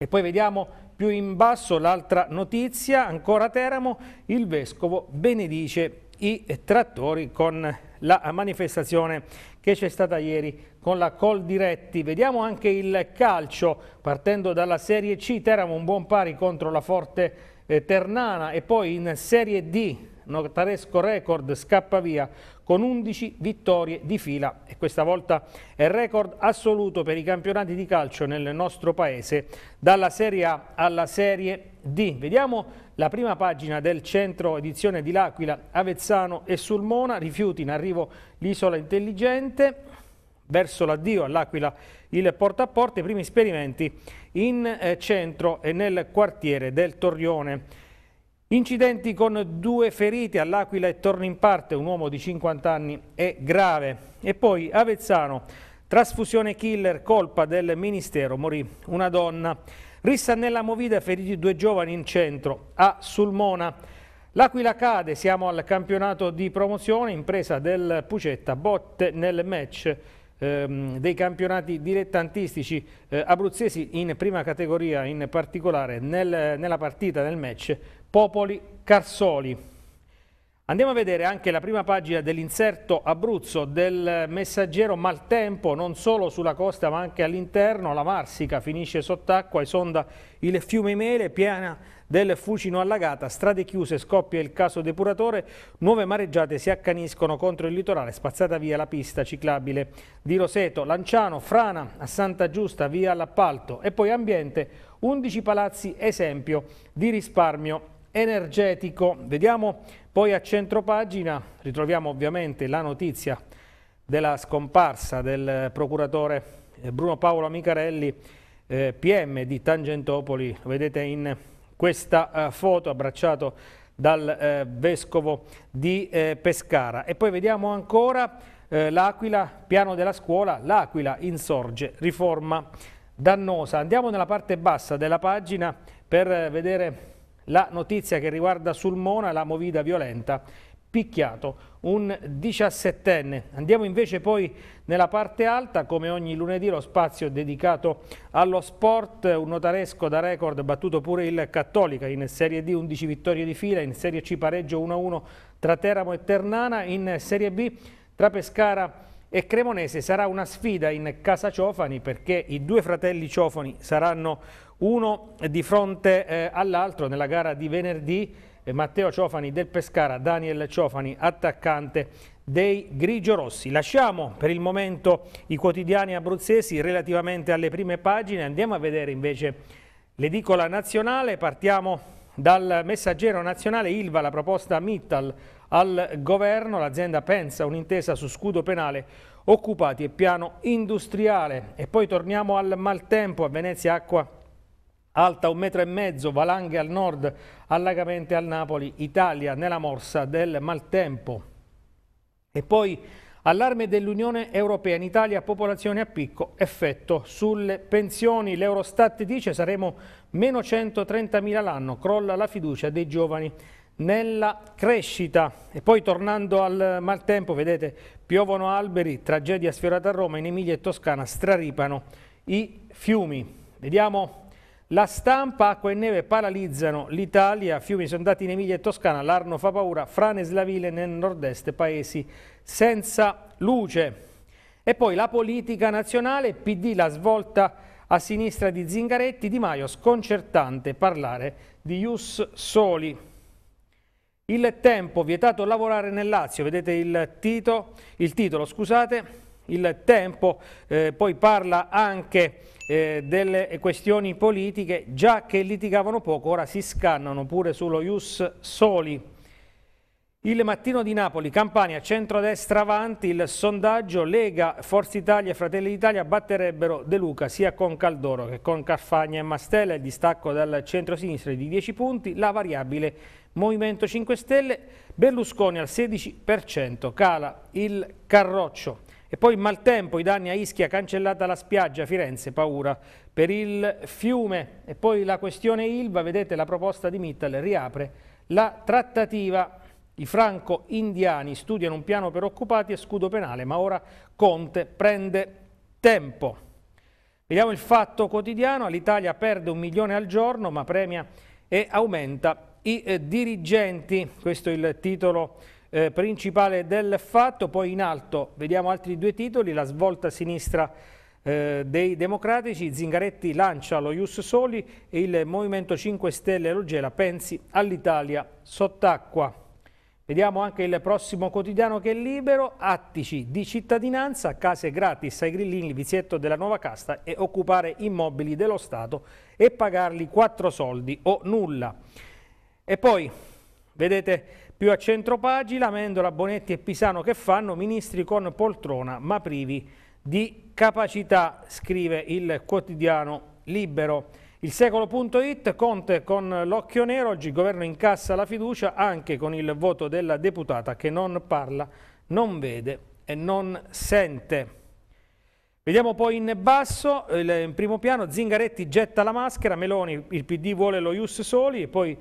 E poi vediamo più in basso l'altra notizia, ancora a Teramo, il Vescovo benedice i trattori con la manifestazione che c'è stata ieri con la Col Diretti. Vediamo anche il calcio partendo dalla Serie C, Teramo un buon pari contro la Forte eh, Ternana e poi in Serie D, notaresco record, scappa via con 11 vittorie di fila e questa volta è record assoluto per i campionati di calcio nel nostro paese dalla Serie A alla Serie D. Vediamo la prima pagina del centro edizione di L'Aquila, Avezzano e Sulmona, rifiuti in arrivo l'isola intelligente, verso l'addio all'Aquila il porta a porta, i primi esperimenti in eh, centro e nel quartiere del Torrione. Incidenti con due feriti all'Aquila e torna in parte, un uomo di 50 anni è grave. E poi Avezzano, trasfusione killer, colpa del Ministero, morì una donna. Rissa nella movida, feriti due giovani in centro, a Sulmona. L'Aquila cade, siamo al campionato di promozione, impresa del Pucetta, botte nel match ehm, dei campionati dilettantistici eh, abruzzesi in prima categoria, in particolare nel, nella partita, nel match Popoli Carsoli. Andiamo a vedere anche la prima pagina dell'inserto Abruzzo del messaggero Maltempo, non solo sulla costa ma anche all'interno, la Marsica finisce sott'acqua, esonda il fiume Mele, piena del Fucino allagata, strade chiuse, scoppia il caso depuratore, nuove mareggiate si accaniscono contro il litorale, spazzata via la pista ciclabile di Roseto, Lanciano, Frana, a Santa Giusta, via l'appalto e poi ambiente, 11 palazzi esempio di risparmio energetico. Vediamo poi a centro pagina, ritroviamo ovviamente la notizia della scomparsa del procuratore eh, Bruno Paolo Amicarelli, eh, PM di Tangentopoli, vedete in questa eh, foto abbracciato dal eh, vescovo di eh, Pescara. E poi vediamo ancora eh, l'Aquila, piano della scuola, l'Aquila insorge, riforma dannosa. Andiamo nella parte bassa della pagina per vedere la notizia che riguarda Sulmona, la movida violenta, picchiato un 17enne. Andiamo invece poi nella parte alta, come ogni lunedì lo spazio dedicato allo sport, un notaresco da record battuto pure il Cattolica in Serie D 11 vittorie di fila, in Serie C pareggio 1-1 tra Teramo e Ternana, in Serie B tra Pescara e Cremonese sarà una sfida in casa Ciofani perché i due fratelli Ciofani saranno uno di fronte eh, all'altro nella gara di venerdì eh, Matteo Ciofani del Pescara, Daniel Ciofani attaccante dei grigiorossi. Lasciamo per il momento i quotidiani abruzzesi relativamente alle prime pagine, andiamo a vedere invece l'edicola nazionale, partiamo dal messaggero nazionale Ilva, la proposta Mittal al governo, l'azienda pensa un'intesa su scudo penale occupati e piano industriale e poi torniamo al maltempo a Venezia Acqua alta un metro e mezzo, valanghe al nord, allagamente al Napoli, Italia nella morsa del maltempo. E poi allarme dell'Unione Europea, in Italia popolazione a picco, effetto sulle pensioni. L'Eurostat dice saremo meno 130.000 l'anno, crolla la fiducia dei giovani nella crescita. E poi tornando al maltempo, vedete, piovono alberi, tragedia sfiorata a Roma, in Emilia e Toscana straripano i fiumi. Vediamo la stampa, acqua e neve paralizzano l'Italia, fiumi sono andati in Emilia e Toscana, l'Arno fa paura, frane slavile nel nord-est, paesi senza luce. E poi la politica nazionale, PD la svolta a sinistra di Zingaretti, Di Maio sconcertante parlare di Ius Soli. Il tempo, vietato lavorare nel Lazio, vedete il, tito, il titolo, scusate, il tempo, eh, poi parla anche eh, delle questioni politiche, già che litigavano poco, ora si scannano pure sullo Ius Soli. Il mattino di Napoli, Campania, centrodestra avanti, il sondaggio Lega, Forza Italia e Fratelli d'Italia batterebbero De Luca sia con Caldoro che con Carfagna e Mastella, il distacco dal centro-sinistra di 10 punti, la variabile Movimento 5 Stelle, Berlusconi al 16%, cala il Carroccio. E poi maltempo, i danni a Ischia, cancellata la spiaggia, Firenze, paura per il fiume. E poi la questione Ilva, vedete la proposta di Mittal riapre la trattativa. I franco-indiani studiano un piano per occupati e scudo penale, ma ora Conte prende tempo. Vediamo il fatto quotidiano, l'Italia perde un milione al giorno ma premia e aumenta i eh, dirigenti, questo è il titolo eh, principale del fatto, poi in alto vediamo altri due titoli, la svolta sinistra eh, dei democratici, Zingaretti lancia lo Ius Soli e il Movimento 5 Stelle lo gela, pensi all'Italia sott'acqua. Vediamo anche il prossimo quotidiano che è libero, attici di cittadinanza, case gratis ai grillini, il vizietto della nuova casta e occupare immobili dello Stato e pagarli quattro soldi o nulla. E poi, vedete, più a centro pagina, Mendola, Bonetti e Pisano che fanno ministri con poltrona ma privi di capacità, scrive il quotidiano Libero. Il secolo.it, Conte con l'occhio nero, oggi il governo incassa la fiducia anche con il voto della deputata che non parla, non vede e non sente. Vediamo poi in basso, in primo piano, Zingaretti getta la maschera, Meloni, il PD vuole lo Ius Soli e poi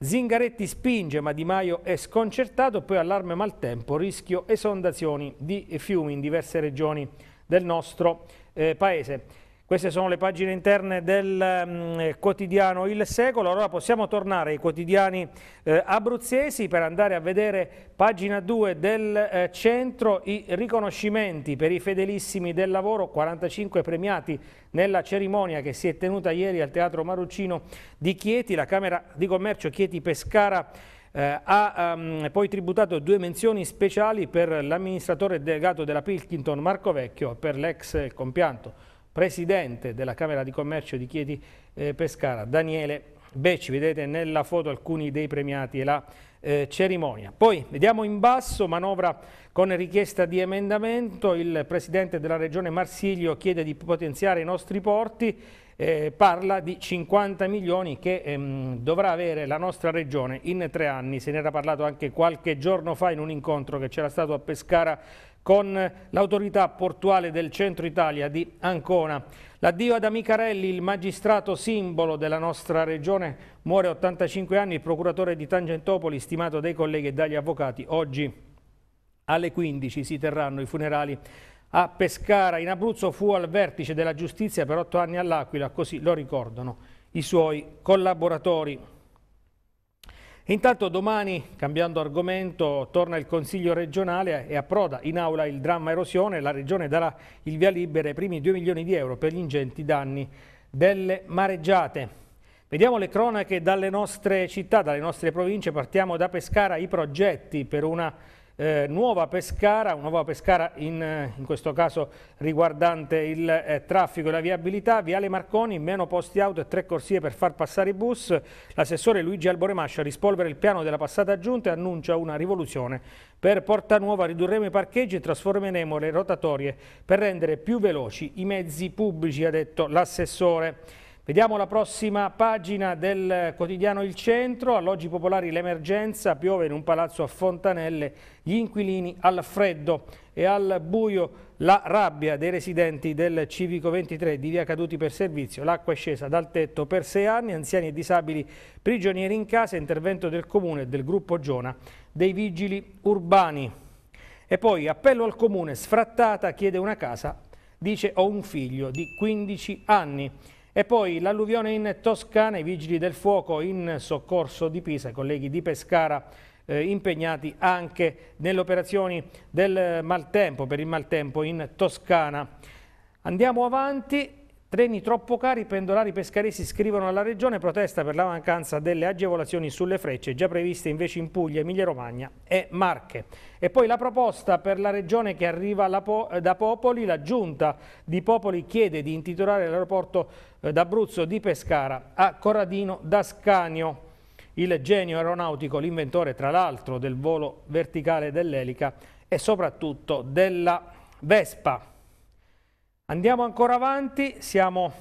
Zingaretti spinge ma Di Maio è sconcertato, poi allarme maltempo, rischio esondazioni di fiumi in diverse regioni del nostro eh, paese. Queste sono le pagine interne del um, quotidiano Il Secolo, allora possiamo tornare ai quotidiani eh, abruzzesi per andare a vedere pagina 2 del eh, centro i riconoscimenti per i fedelissimi del lavoro, 45 premiati nella cerimonia che si è tenuta ieri al Teatro Maruccino di Chieti, la Camera di Commercio Chieti Pescara eh, ha um, poi tributato due menzioni speciali per l'amministratore delegato della Pilkington Marco Vecchio e per l'ex compianto presidente della Camera di Commercio di Chieti eh, Pescara, Daniele Becci. Vedete nella foto alcuni dei premiati e la eh, cerimonia. Poi vediamo in basso manovra con richiesta di emendamento. Il presidente della regione Marsiglio chiede di potenziare i nostri porti. Eh, parla di 50 milioni che ehm, dovrà avere la nostra regione in tre anni. Se ne era parlato anche qualche giorno fa in un incontro che c'era stato a Pescara con l'autorità portuale del centro Italia di Ancona. L'addio ad Amicarelli, il magistrato simbolo della nostra regione, muore a 85 anni, il procuratore di Tangentopoli, stimato dai colleghi e dagli avvocati. Oggi alle 15 si terranno i funerali a Pescara. In Abruzzo fu al vertice della giustizia per otto anni all'Aquila, così lo ricordano i suoi collaboratori. Intanto domani, cambiando argomento, torna il Consiglio regionale e approda in aula il dramma erosione. La regione darà il via libera ai primi 2 milioni di euro per gli ingenti danni delle mareggiate. Vediamo le cronache dalle nostre città, dalle nostre province. Partiamo da Pescara, i progetti per una eh, Nuova Pescara, Nuova Pescara in, eh, in, questo caso riguardante il eh, traffico e la viabilità, Viale Marconi, meno posti auto e tre corsie per far passare i bus, l'assessore Luigi Alboremascia rispolvere il piano della passata giunta e annuncia una rivoluzione. Per Porta Nuova ridurremo i parcheggi e trasformeremo le rotatorie per rendere più veloci i mezzi pubblici, ha detto l'assessore. Vediamo la prossima pagina del quotidiano Il Centro, alloggi popolari l'emergenza, piove in un palazzo a Fontanelle, gli inquilini al freddo e al buio la rabbia dei residenti del Civico 23 di Via Caduti per Servizio, l'acqua è scesa dal tetto per sei anni, anziani e disabili prigionieri in casa, intervento del Comune e del gruppo Giona dei Vigili Urbani. E poi appello al Comune, sfrattata chiede una casa, dice ho un figlio di 15 anni. E poi l'alluvione in Toscana, i vigili del fuoco in soccorso di Pisa, i colleghi di Pescara eh, impegnati anche nelle operazioni del maltempo, per il maltempo in Toscana. Andiamo avanti, Treni troppo cari, pendolari pescaresi scrivono alla Regione protesta per la mancanza delle agevolazioni sulle frecce già previste invece in Puglia, Emilia-Romagna e Marche. E poi la proposta per la Regione che arriva da Popoli, la Giunta di Popoli chiede di intitolare l'aeroporto eh, d'Abruzzo di Pescara a Corradino d'Ascanio. Il genio aeronautico, l'inventore tra l'altro del volo verticale dell'elica e soprattutto della Vespa. Andiamo ancora avanti, siamo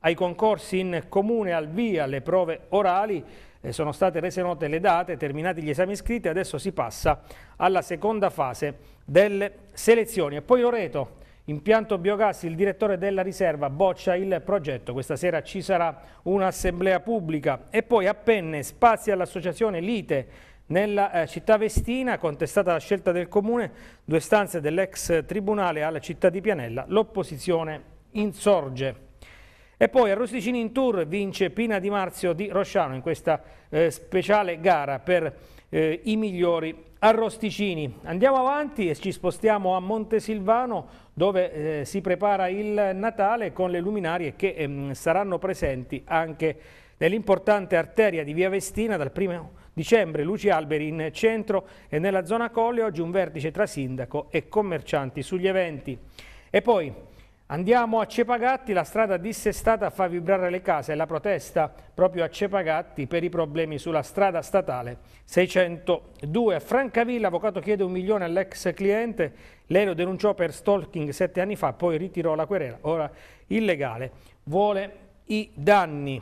ai concorsi in comune al via, alle prove orali, eh, sono state rese note le date, terminati gli esami iscritti, adesso si passa alla seconda fase delle selezioni. E poi Loreto, impianto biogas, il direttore della riserva boccia il progetto, questa sera ci sarà un'assemblea pubblica e poi a Penne, spazi all'associazione Lite, nella eh, città vestina, contestata la scelta del comune, due stanze dell'ex tribunale alla città di Pianella, l'opposizione insorge. E poi a Rosticini in Tour vince Pina Di Marzio di Rosciano in questa eh, speciale gara per eh, i migliori arrosticini. Andiamo avanti e ci spostiamo a Montesilvano dove eh, si prepara il Natale con le luminarie che ehm, saranno presenti anche nell'importante arteria di Via Vestina dal primo dicembre. Luci alberi in centro e nella zona Colle, oggi un vertice tra sindaco e commercianti sugli eventi. E poi Andiamo a Cepagatti, la strada dissestata fa vibrare le case e la protesta proprio a Cepagatti per i problemi sulla strada statale 602. A Francavilla l'avvocato chiede un milione all'ex cliente, lei lo denunciò per stalking sette anni fa, poi ritirò la querela, ora illegale, vuole i danni.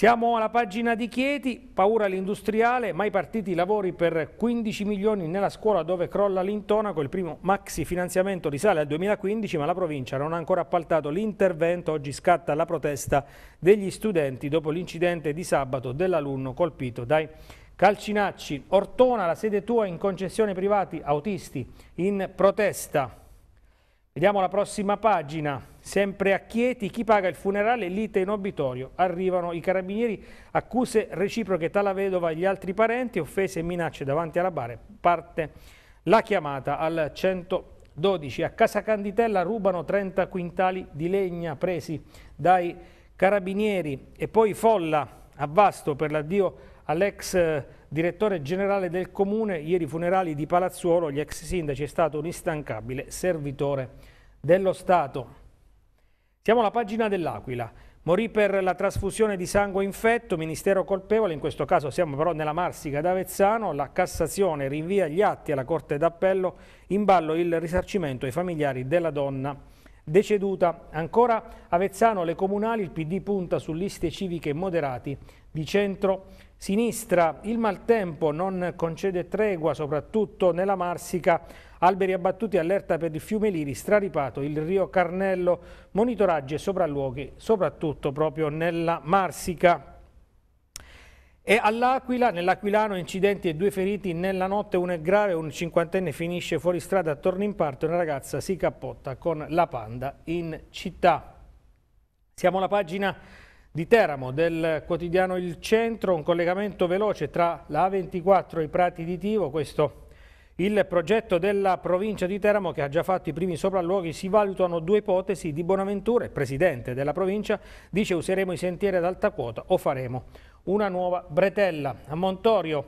Siamo alla pagina di Chieti, paura all'industriale, ma i partiti lavori per 15 milioni nella scuola dove crolla l'intonaco, il primo maxi finanziamento risale al 2015 ma la provincia non ha ancora appaltato l'intervento, oggi scatta la protesta degli studenti dopo l'incidente di sabato dell'alunno colpito dai calcinacci. Ortona, la sede tua in concessione privati, autisti in protesta. Vediamo la prossima pagina. Sempre a Chieti, chi paga il funerale lite in obitorio. Arrivano i carabinieri, accuse reciproche tra la vedova e gli altri parenti, offese e minacce davanti alla bare. Parte la chiamata al 112. A Casa Canditella rubano 30 quintali di legna presi dai carabinieri. E poi folla a Vasto per l'addio all'ex eh, direttore generale del comune. Ieri funerali di Palazzuolo, gli ex sindaci è stato un instancabile servitore dello Stato. Siamo alla pagina dell'Aquila. Morì per la trasfusione di sangue infetto, ministero colpevole, in questo caso siamo però nella Marsica d'Avezzano, la Cassazione rinvia gli atti alla Corte d'Appello, in ballo il risarcimento ai familiari della donna deceduta. Ancora Avezzano, le comunali, il PD punta su liste civiche moderati di centro sinistra. Il maltempo non concede tregua, soprattutto nella Marsica. Alberi abbattuti, allerta per il fiume Liri, straripato il Rio Carnello, monitoraggi e sopralluoghi, soprattutto proprio nella Marsica. E all'Aquila, nell'Aquilano, incidenti e due feriti nella notte, uno è grave, un cinquantenne finisce fuori strada, torna in parto, una ragazza si cappotta con la panda in città. Siamo alla pagina di Teramo, del quotidiano Il Centro, un collegamento veloce tra la A24 e i Prati di Tivo, questo il progetto della provincia di Teramo che ha già fatto i primi sopralluoghi si valutano due ipotesi di Bonaventura, il presidente della provincia, dice useremo i sentieri ad alta quota o faremo una nuova bretella. A Montorio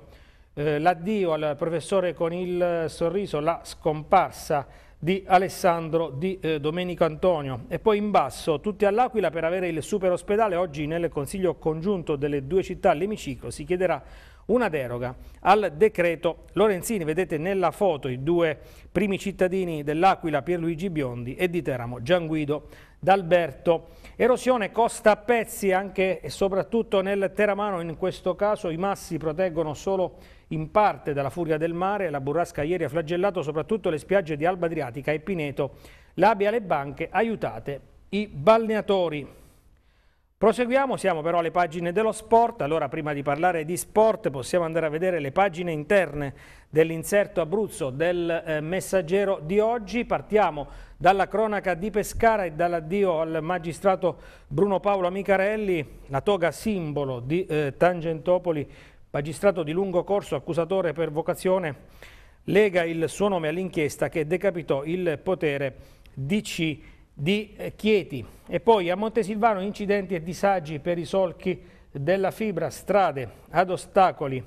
eh, l'addio al professore con il sorriso, la scomparsa di Alessandro di eh, Domenico Antonio e poi in basso tutti all'Aquila per avere il super ospedale oggi nel consiglio congiunto delle due città all'emiciclo si chiederà una deroga al decreto Lorenzini vedete nella foto i due primi cittadini dell'Aquila Pierluigi Biondi e di Teramo Gianguido D'Alberto erosione costa a pezzi anche e soprattutto nel Teramano in questo caso i massi proteggono solo in parte dalla furia del mare, la burrasca ieri ha flagellato soprattutto le spiagge di Alba Adriatica e Pineto. L'ABI alle banche, aiutate i balneatori. Proseguiamo, siamo però alle pagine dello sport, allora prima di parlare di sport possiamo andare a vedere le pagine interne dell'inserto Abruzzo del eh, messaggero di oggi, partiamo dalla cronaca di Pescara e dall'addio al magistrato Bruno Paolo Amicarelli, la toga simbolo di eh, Tangentopoli magistrato di lungo corso, accusatore per vocazione, lega il suo nome all'inchiesta che decapitò il potere DC di eh, Chieti. E poi a Montesilvano incidenti e disagi per i solchi della fibra, strade ad ostacoli.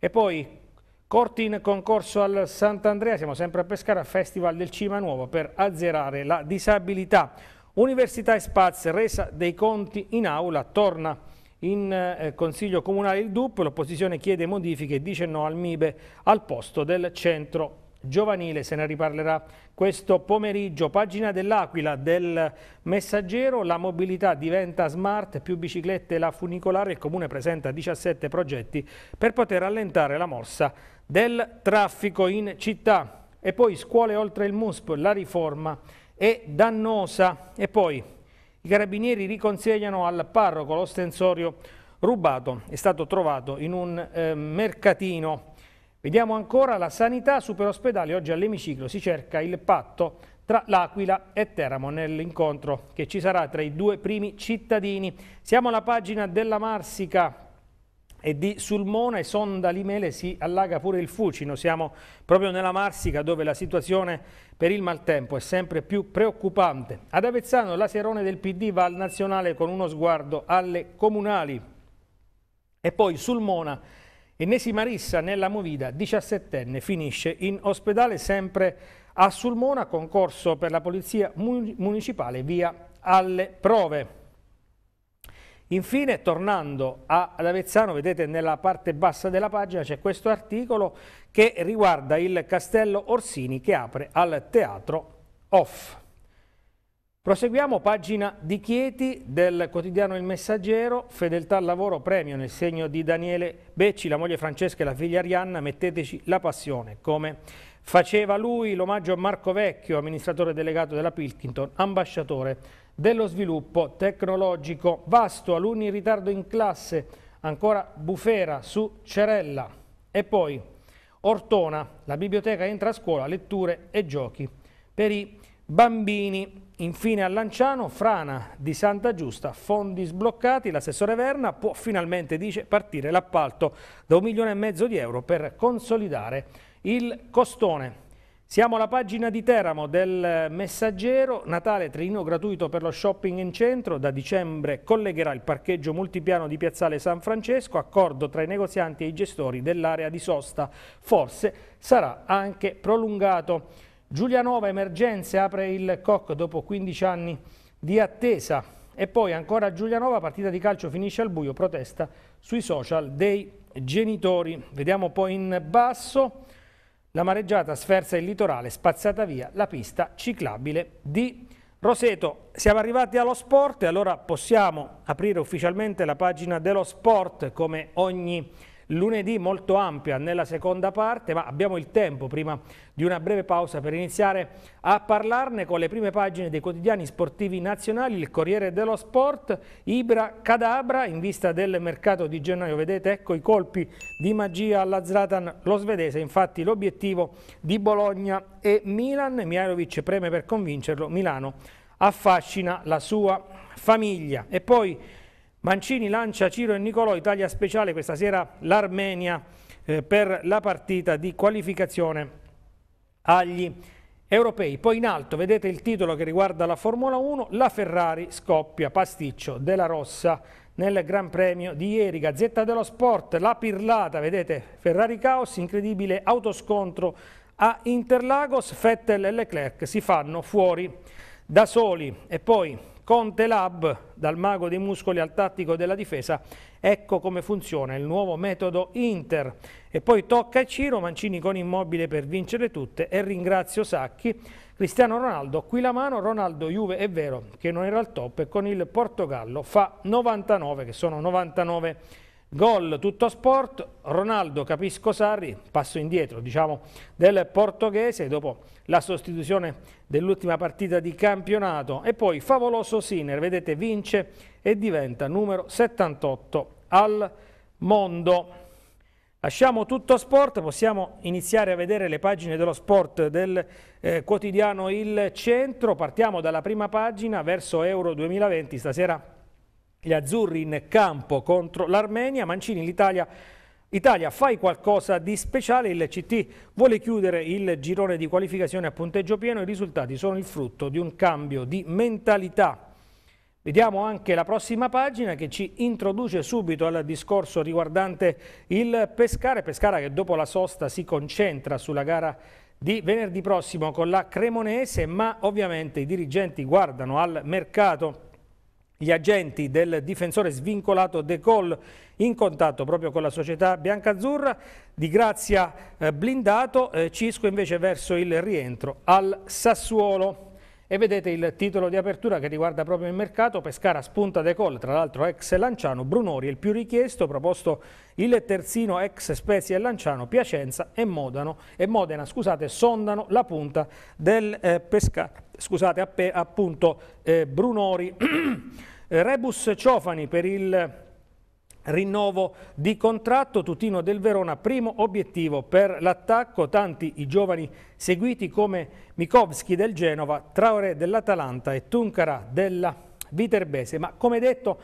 E poi corti in concorso al Sant'Andrea, siamo sempre a Pescara, Festival del Cima Nuovo per azzerare la disabilità. Università e Spaz, resa dei conti in aula, torna in eh, Consiglio Comunale il DUP l'opposizione chiede modifiche e dice no al MIBE al posto del centro giovanile, se ne riparlerà questo pomeriggio. Pagina dell'Aquila del Messaggero, la mobilità diventa smart, più biciclette e la funicolare, il comune presenta 17 progetti per poter allentare la morsa del traffico in città. E poi scuole oltre il MUSP, la riforma è dannosa. E poi i carabinieri riconsegnano al parroco l'ostensorio rubato, è stato trovato in un eh, mercatino. Vediamo ancora la sanità superospedale, oggi all'emiciclo si cerca il patto tra l'Aquila e Teramo nell'incontro che ci sarà tra i due primi cittadini. Siamo alla pagina della Marsica e di Sulmona e Sonda Limele si allaga pure il Fucino. Siamo proprio nella Marsica dove la situazione per il maltempo è sempre più preoccupante. Ad Avezzano la del PD va al nazionale con uno sguardo alle comunali. E poi Sulmona, ennesima rissa nella Movida, 17enne, finisce in ospedale sempre a Sulmona, concorso per la polizia municipale via alle prove. Infine, tornando ad Avezzano, vedete nella parte bassa della pagina c'è questo articolo che riguarda il Castello Orsini che apre al teatro off. Proseguiamo, pagina di Chieti del quotidiano Il Messaggero, fedeltà al lavoro, premio nel segno di Daniele Becci, la moglie Francesca e la figlia Arianna, metteteci la passione, come faceva lui, l'omaggio a Marco Vecchio, amministratore delegato della Pilkington, ambasciatore dello sviluppo tecnologico. Vasto, alunni in ritardo in classe, ancora Bufera su Cerella e poi Ortona, la biblioteca entra a scuola, letture e giochi per i bambini. Infine a Lanciano, Frana di Santa Giusta, fondi sbloccati, l'assessore Verna può finalmente, dice, partire l'appalto da un milione e mezzo di euro per consolidare il costone. Siamo alla pagina di Teramo del Messaggero, Natale Trino gratuito per lo shopping in centro, da dicembre collegherà il parcheggio multipiano di Piazzale San Francesco, accordo tra i negozianti e i gestori dell'area di sosta, forse sarà anche prolungato. Giulianova Emergenze apre il COC dopo 15 anni di attesa e poi ancora Giulianova partita di calcio finisce al buio, protesta sui social dei genitori. Vediamo poi in basso la mareggiata sferza il litorale, spazzata via la pista ciclabile di Roseto. Siamo arrivati allo sport e allora possiamo aprire ufficialmente la pagina dello sport come ogni lunedì molto ampia nella seconda parte, ma abbiamo il tempo prima di una breve pausa per iniziare a parlarne con le prime pagine dei quotidiani sportivi nazionali, il Corriere dello Sport, Ibra Cadabra in vista del mercato di gennaio, vedete ecco i colpi di magia alla Zlatan lo svedese, infatti l'obiettivo di Bologna e Milan, Mialovic preme per convincerlo, Milano affascina la sua famiglia. E poi Mancini lancia Ciro e Nicolò, Italia speciale questa sera l'Armenia eh, per la partita di qualificazione agli europei. Poi in alto vedete il titolo che riguarda la Formula 1, la Ferrari scoppia, pasticcio della Rossa nel Gran Premio di ieri, Gazzetta dello Sport, la pirlata, vedete Ferrari Caos, incredibile autoscontro a Interlagos, Vettel e Leclerc si fanno fuori da soli e poi Conte Lab, dal mago dei muscoli al tattico della difesa, ecco come funziona il nuovo metodo Inter. E poi tocca a Ciro, Mancini con Immobile per vincere tutte e ringrazio Sacchi. Cristiano Ronaldo, qui la mano, Ronaldo Juve è vero che non era al top e con il Portogallo fa 99, che sono 99 Gol tutto sport, Ronaldo capisco Sarri, passo indietro diciamo, del portoghese dopo la sostituzione dell'ultima partita di campionato e poi favoloso Sinner, vedete vince e diventa numero 78 al mondo. Lasciamo tutto sport, possiamo iniziare a vedere le pagine dello sport del eh, quotidiano Il Centro, partiamo dalla prima pagina verso Euro 2020, stasera gli azzurri in campo contro l'Armenia, Mancini l'Italia Italia fai qualcosa di speciale, il CT vuole chiudere il girone di qualificazione a punteggio pieno, i risultati sono il frutto di un cambio di mentalità. Vediamo anche la prossima pagina che ci introduce subito al discorso riguardante il Pescara, Pescara che dopo la sosta si concentra sulla gara di venerdì prossimo con la Cremonese, ma ovviamente i dirigenti guardano al mercato gli agenti del difensore svincolato De Col in contatto proprio con la società biancazzurra di Grazia eh, blindato, eh, Cisco invece verso il rientro al Sassuolo. E vedete il titolo di apertura che riguarda proprio il mercato, Pescara spunta De Col, tra l'altro ex Lanciano, Brunori il più richiesto, proposto il terzino ex Spezia e Lanciano, Piacenza e, Modano, e Modena scusate, sondano la punta del eh, Pescara, scusate appunto eh, Brunori. Eh, Rebus Ciofani per il rinnovo di contratto. Tutino del Verona, primo obiettivo per l'attacco. Tanti i giovani seguiti come Mikovski del Genova, Traoré dell'Atalanta e Tunkara della Viterbese. Ma come detto,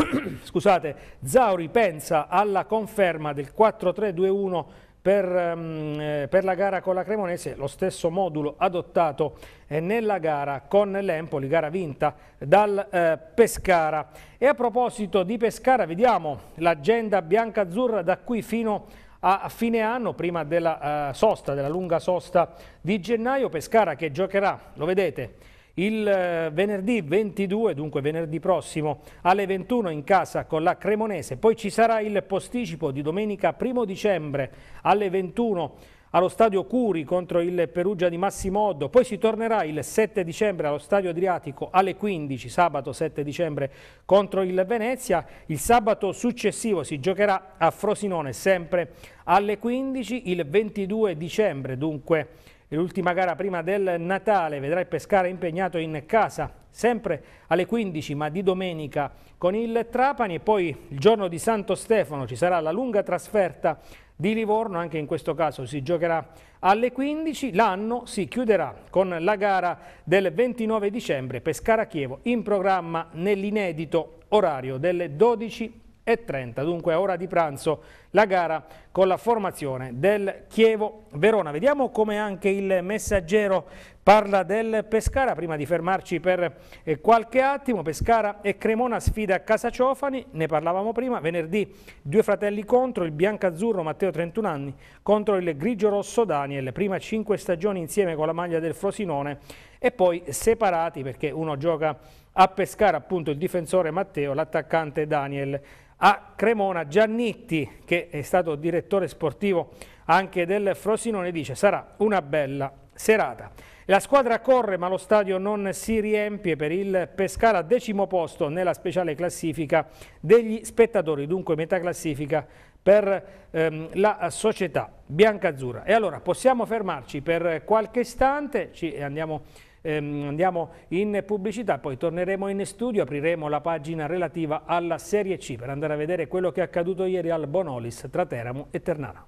scusate, Zauri pensa alla conferma del 4-3-2-1 per, ehm, eh, per, la gara con la Cremonese, lo stesso modulo adottato eh, nella gara con l'Empoli, gara vinta dal eh, Pescara. E a proposito di Pescara, vediamo l'agenda bianca-azzurra da qui fino a fine anno, prima della uh, sosta, della lunga sosta di gennaio, Pescara che giocherà, lo vedete, il eh, venerdì 22, dunque venerdì prossimo alle 21 in casa con la Cremonese, poi ci sarà il posticipo di domenica 1 dicembre alle 21 allo stadio Curi contro il Perugia di Massimoddo, poi si tornerà il 7 dicembre allo stadio Adriatico alle 15, sabato 7 dicembre contro il Venezia, il sabato successivo si giocherà a Frosinone sempre alle 15, il 22 dicembre dunque l'ultima gara prima del Natale vedrà il Pescara impegnato in casa sempre alle 15 ma di domenica con il Trapani e poi il giorno di Santo Stefano ci sarà la lunga trasferta di Livorno, anche in questo caso si giocherà alle 15, l'anno si chiuderà con la gara del 29 dicembre Pescara-Chievo in programma nell'inedito orario delle 12.30. 30, Dunque a ora di pranzo la gara con la formazione del Chievo-Verona. Vediamo come anche il messaggero parla del Pescara, prima di fermarci per eh, qualche attimo, Pescara e Cremona sfida a Casa Ciofani, ne parlavamo prima, venerdì due fratelli contro, il biancazzurro Matteo 31 anni contro il grigio rosso Daniel, prima cinque stagioni insieme con la maglia del Frosinone e poi separati perché uno gioca a Pescara appunto il difensore Matteo, l'attaccante Daniel a Cremona. Giannitti, che è stato direttore sportivo anche del Frosinone, dice sarà una bella serata. La squadra corre ma lo stadio non si riempie per il Pescara decimo posto nella speciale classifica degli spettatori, dunque metà classifica per ehm, la società biancazzurra. E allora possiamo fermarci per qualche istante, ci eh, andiamo Ehm, andiamo in pubblicità, poi torneremo in studio, apriremo la pagina relativa alla Serie C per andare a vedere quello che è accaduto ieri al Bonolis tra Teramo e Ternana.